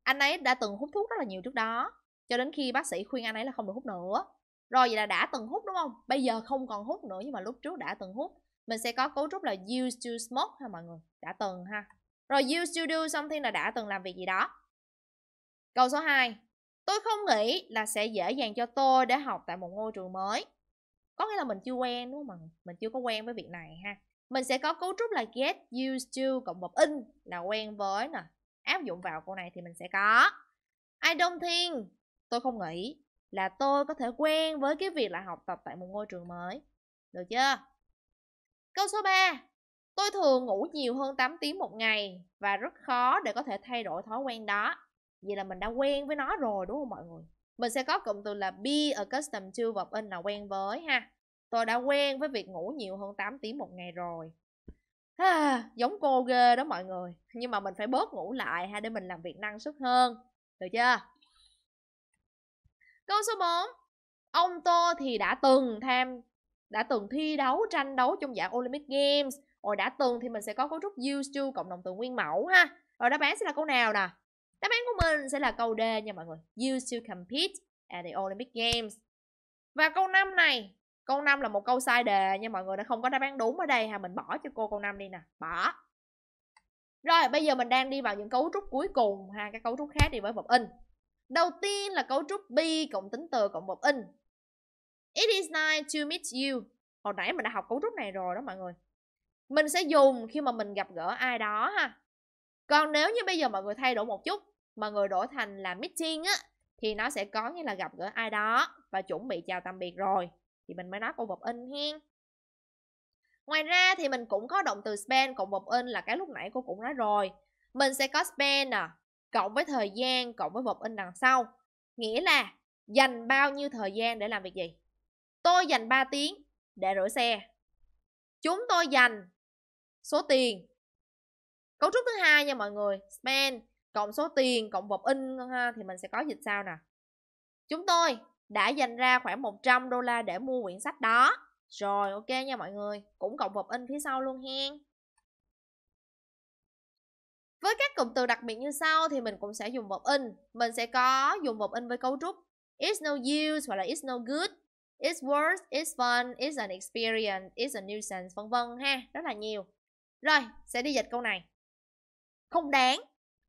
anh ấy đã từng hút thuốc rất là nhiều trước đó cho đến khi bác sĩ khuyên anh ấy là không được hút nữa rồi vậy là đã từng hút đúng không bây giờ không còn hút nữa nhưng mà lúc trước đã từng hút mình sẽ có cấu trúc là used to smoke ha mọi người đã từng ha rồi used to do something là đã từng làm việc gì đó câu số 2 tôi không nghĩ là sẽ dễ dàng cho tôi để học tại một ngôi trường mới có nghĩa là mình chưa quen đúng không mình chưa có quen với việc này ha mình sẽ có cấu trúc là get, used to cộng một in là quen với nè. Áp dụng vào câu này thì mình sẽ có I don't think, tôi không nghĩ là tôi có thể quen với cái việc là học tập tại một ngôi trường mới. Được chưa? Câu số 3. Tôi thường ngủ nhiều hơn 8 tiếng một ngày và rất khó để có thể thay đổi thói quen đó. Vậy là mình đã quen với nó rồi đúng không mọi người? Mình sẽ có cụm từ là be accustomed to vật in là quen với ha. Tôi đã quen với việc ngủ nhiều hơn 8 tiếng một ngày rồi. À, giống cô ghê đó mọi người. Nhưng mà mình phải bớt ngủ lại ha để mình làm việc năng suất hơn. Được chưa? Câu số 4. Ông Tô thì đã từng tham đã từng thi đấu tranh đấu trong giải Olympic Games. Rồi đã từng thì mình sẽ có cấu trúc used to cộng đồng từ nguyên mẫu ha. Rồi đáp án sẽ là câu nào nè? Đáp án của mình sẽ là câu D nha mọi người. Used to compete at the Olympic Games. Và câu 5 này Câu 5 là một câu sai đề nha mọi người đã không có đáp án đúng ở đây ha, mình bỏ cho cô câu 5 đi nè, bỏ. Rồi, bây giờ mình đang đi vào những cấu trúc cuối cùng ha, các cấu trúc khác đi với vật in. Đầu tiên là cấu trúc be cộng tính từ cộng vật in. It is nice to meet you. Hồi nãy mình đã học cấu trúc này rồi đó mọi người. Mình sẽ dùng khi mà mình gặp gỡ ai đó ha. Còn nếu như bây giờ mọi người thay đổi một chút, mọi người đổi thành là meeting á thì nó sẽ có như là gặp gỡ ai đó và chuẩn bị chào tạm biệt rồi thì mình mới nói cộng một in hen ngoài ra thì mình cũng có động từ spend cộng một in là cái lúc nãy cô cũng nói rồi mình sẽ có spend à, cộng với thời gian cộng với verb in đằng sau nghĩa là dành bao nhiêu thời gian để làm việc gì tôi dành 3 tiếng để rửa xe chúng tôi dành số tiền cấu trúc thứ hai nha mọi người spend cộng số tiền cộng verb in ha, thì mình sẽ có dịch sao nè chúng tôi đã dành ra khoảng 100 đô la để mua quyển sách đó rồi ok nha mọi người cũng cộng vộp in phía sau luôn hen với các cụm từ đặc biệt như sau thì mình cũng sẽ dùng vộp in mình sẽ có dùng vộp in với cấu trúc it's no use hoặc là it's no good it's worth it's fun it's an experience it's a nuisance vân vân ha rất là nhiều rồi sẽ đi dịch câu này không đáng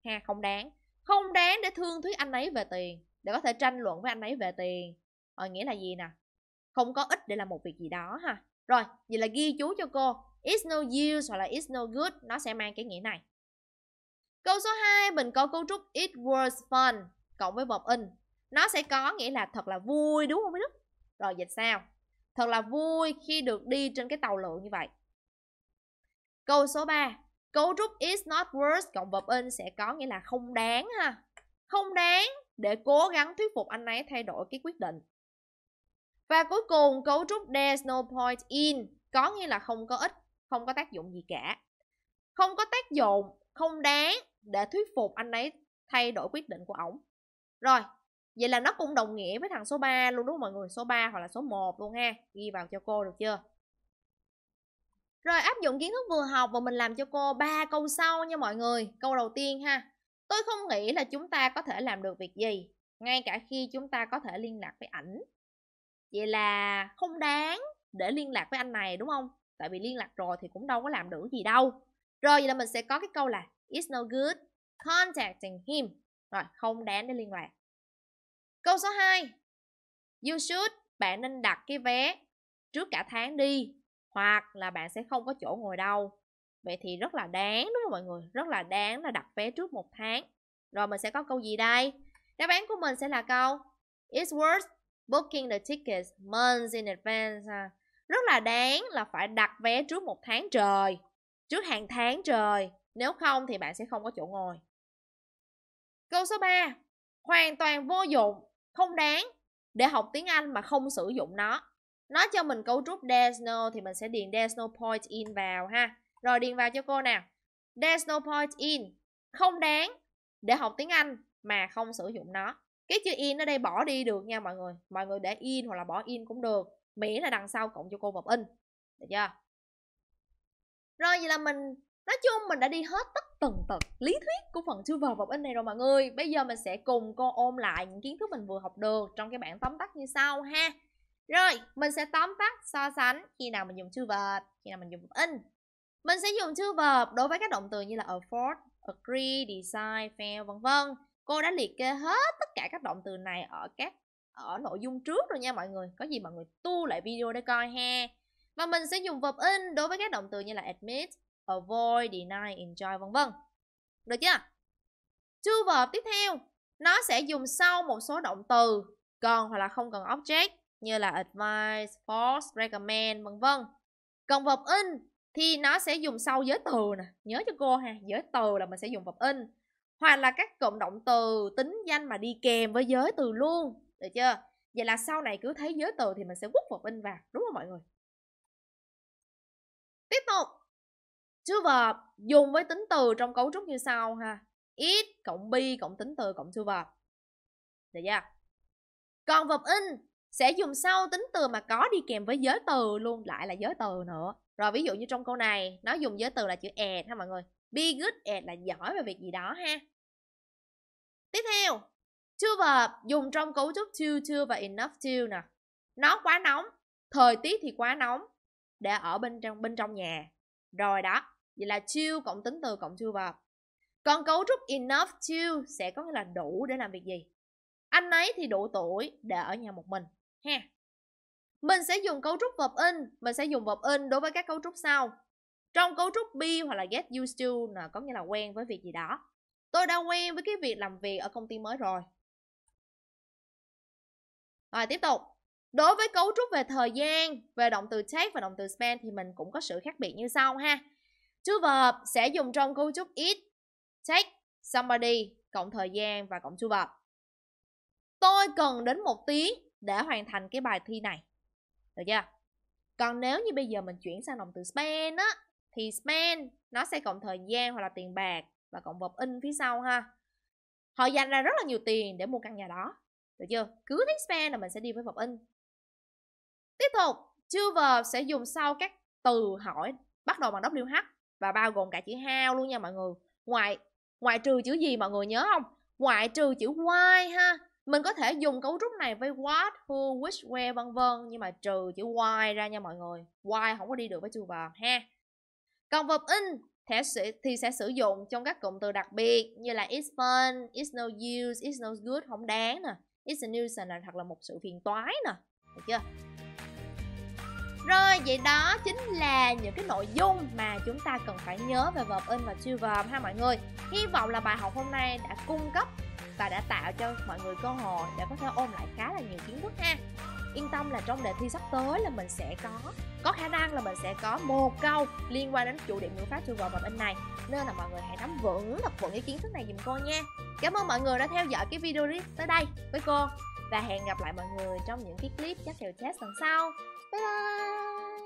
ha không đáng không đáng để thương thuyết anh ấy về tiền để có thể tranh luận với anh ấy về tiền rồi ờ, nghĩa là gì nè không có ích để làm một việc gì đó ha rồi vậy là ghi chú cho cô it's no use hoặc là it's no good nó sẽ mang cái nghĩa này câu số 2 mình có cấu trúc it was fun cộng với verb in nó sẽ có nghĩa là thật là vui đúng không mấy đức rồi dịch sao thật là vui khi được đi trên cái tàu lượn như vậy câu số 3 cấu trúc is not worth cộng verb in sẽ có nghĩa là không đáng ha không đáng để cố gắng thuyết phục anh ấy thay đổi cái quyết định. Và cuối cùng, cấu trúc there's no point in có nghĩa là không có ích, không có tác dụng gì cả. Không có tác dụng, không đáng để thuyết phục anh ấy thay đổi quyết định của ổng. Rồi, vậy là nó cũng đồng nghĩa với thằng số 3 luôn đúng không mọi người? Số 3 hoặc là số 1 luôn ha. Ghi vào cho cô được chưa? Rồi áp dụng kiến thức vừa học và mình làm cho cô ba câu sau nha mọi người. Câu đầu tiên ha. Tôi không nghĩ là chúng ta có thể làm được việc gì, ngay cả khi chúng ta có thể liên lạc với ảnh. Vậy là không đáng để liên lạc với anh này đúng không? Tại vì liên lạc rồi thì cũng đâu có làm được gì đâu. Rồi vậy là mình sẽ có cái câu là It's no good contacting him. Rồi, không đáng để liên lạc. Câu số 2. You should, bạn nên đặt cái vé trước cả tháng đi. Hoặc là bạn sẽ không có chỗ ngồi đâu Vậy thì rất là đáng đúng không mọi người? Rất là đáng là đặt vé trước một tháng. Rồi mình sẽ có câu gì đây? Đáp án của mình sẽ là câu It's worth booking the tickets months in advance. À, rất là đáng là phải đặt vé trước một tháng trời. Trước hàng tháng trời. Nếu không thì bạn sẽ không có chỗ ngồi. Câu số 3. Hoàn toàn vô dụng, không đáng để học tiếng Anh mà không sử dụng nó. Nó cho mình câu trúc there's no thì mình sẽ điền there's no point in vào ha. Rồi điền vào cho cô nè, There's no point in. Không đáng để học tiếng Anh mà không sử dụng nó. Cái chữ in ở đây bỏ đi được nha mọi người. Mọi người để in hoặc là bỏ in cũng được. Miễn là đằng sau cộng cho cô một in. Được chưa? Rồi vậy là mình Nói chung mình đã đi hết tất tần tật lý thuyết của phần chữ silver vọc in này rồi mọi người Bây giờ mình sẽ cùng cô ôm lại những kiến thức mình vừa học được trong cái bản tóm tắt như sau ha Rồi, mình sẽ tóm tắt so sánh khi nào mình dùng chữ silver, khi nào mình dùng in mình sẽ dùng to verb đối với các động từ như là afford, agree, decide, fail vân vân. Cô đã liệt kê hết tất cả các động từ này ở các ở nội dung trước rồi nha mọi người. Có gì mọi người tu lại video để coi ha. Và mình sẽ dùng verb in đối với các động từ như là admit, avoid, deny, enjoy vân vân. Được chưa? To verb tiếp theo nó sẽ dùng sau một số động từ còn hoặc là không cần object như là advise, force, recommend vân vân. Còn verb in thì nó sẽ dùng sau giới từ nè nhớ cho cô ha giới từ là mình sẽ dùng vật in hoặc là các cộng động từ tính danh mà đi kèm với giới từ luôn được chưa vậy là sau này cứ thấy giới từ thì mình sẽ quất vật in vào đúng không mọi người tiếp tục chữ verb dùng với tính từ trong cấu trúc như sau ha it cộng be cộng tính từ cộng chữ verb được chưa còn vật in sẽ dùng sau tính từ mà có đi kèm với giới từ luôn lại là giới từ nữa rồi ví dụ như trong câu này nó dùng giới từ là chữ ad ha mọi người be good at là giỏi về việc gì đó ha tiếp theo to verb dùng trong cấu trúc to to và enough to nè nó quá nóng thời tiết thì quá nóng để ở bên trong bên trong nhà rồi đó vậy là to cộng tính từ cộng to verb còn cấu trúc enough to sẽ có nghĩa là đủ để làm việc gì anh ấy thì đủ tuổi để ở nhà một mình ha mình sẽ dùng cấu trúc verb in mình sẽ dùng verb in đối với các cấu trúc sau trong cấu trúc be hoặc là get used to là có nghĩa là quen với việc gì đó tôi đã quen với cái việc làm việc ở công ty mới rồi rồi tiếp tục đối với cấu trúc về thời gian về động từ take và động từ spend thì mình cũng có sự khác biệt như sau ha chữ verb sẽ dùng trong cấu trúc it take somebody cộng thời gian và cộng to verb tôi cần đến một tiếng để hoàn thành cái bài thi này được chưa còn nếu như bây giờ mình chuyển sang động từ spend á thì spend nó sẽ cộng thời gian hoặc là tiền bạc và cộng vật in phía sau ha họ dành ra rất là nhiều tiền để mua căn nhà đó được chưa cứ thấy spend là mình sẽ đi với vật in tiếp tục chưa verb sẽ dùng sau các từ hỏi bắt đầu bằng wh và bao gồm cả chữ how luôn nha mọi người ngoại ngoại trừ chữ gì mọi người nhớ không ngoại trừ chữ why ha mình có thể dùng cấu trúc này với what, who, which, where vân vân nhưng mà trừ chữ why ra nha mọi người. Why không có đi được với to vào ha. Còn verb in thì sẽ sử dụng trong các cụm từ đặc biệt như là it's fun, it's no use, it's no good không đáng nè, it's a nuisance là thật là một sự phiền toái nè, được chưa? Rồi, vậy đó chính là những cái nội dung mà chúng ta cần phải nhớ về verb in và to verb ha mọi người. Hy vọng là bài học hôm nay đã cung cấp và đã tạo cho mọi người cơ hội để có thể ôm lại khá là nhiều kiến thức ha yên tâm là trong đề thi sắp tới là mình sẽ có có khả năng là mình sẽ có một câu liên quan đến chủ đề ngữ pháp Google vào bên này nên là mọi người hãy nắm vững thật vững cái kiến thức này dùm cô nha cảm ơn mọi người đã theo dõi cái video tới đây với cô và hẹn gặp lại mọi người trong những cái clip chắc đều test lần sau bye bye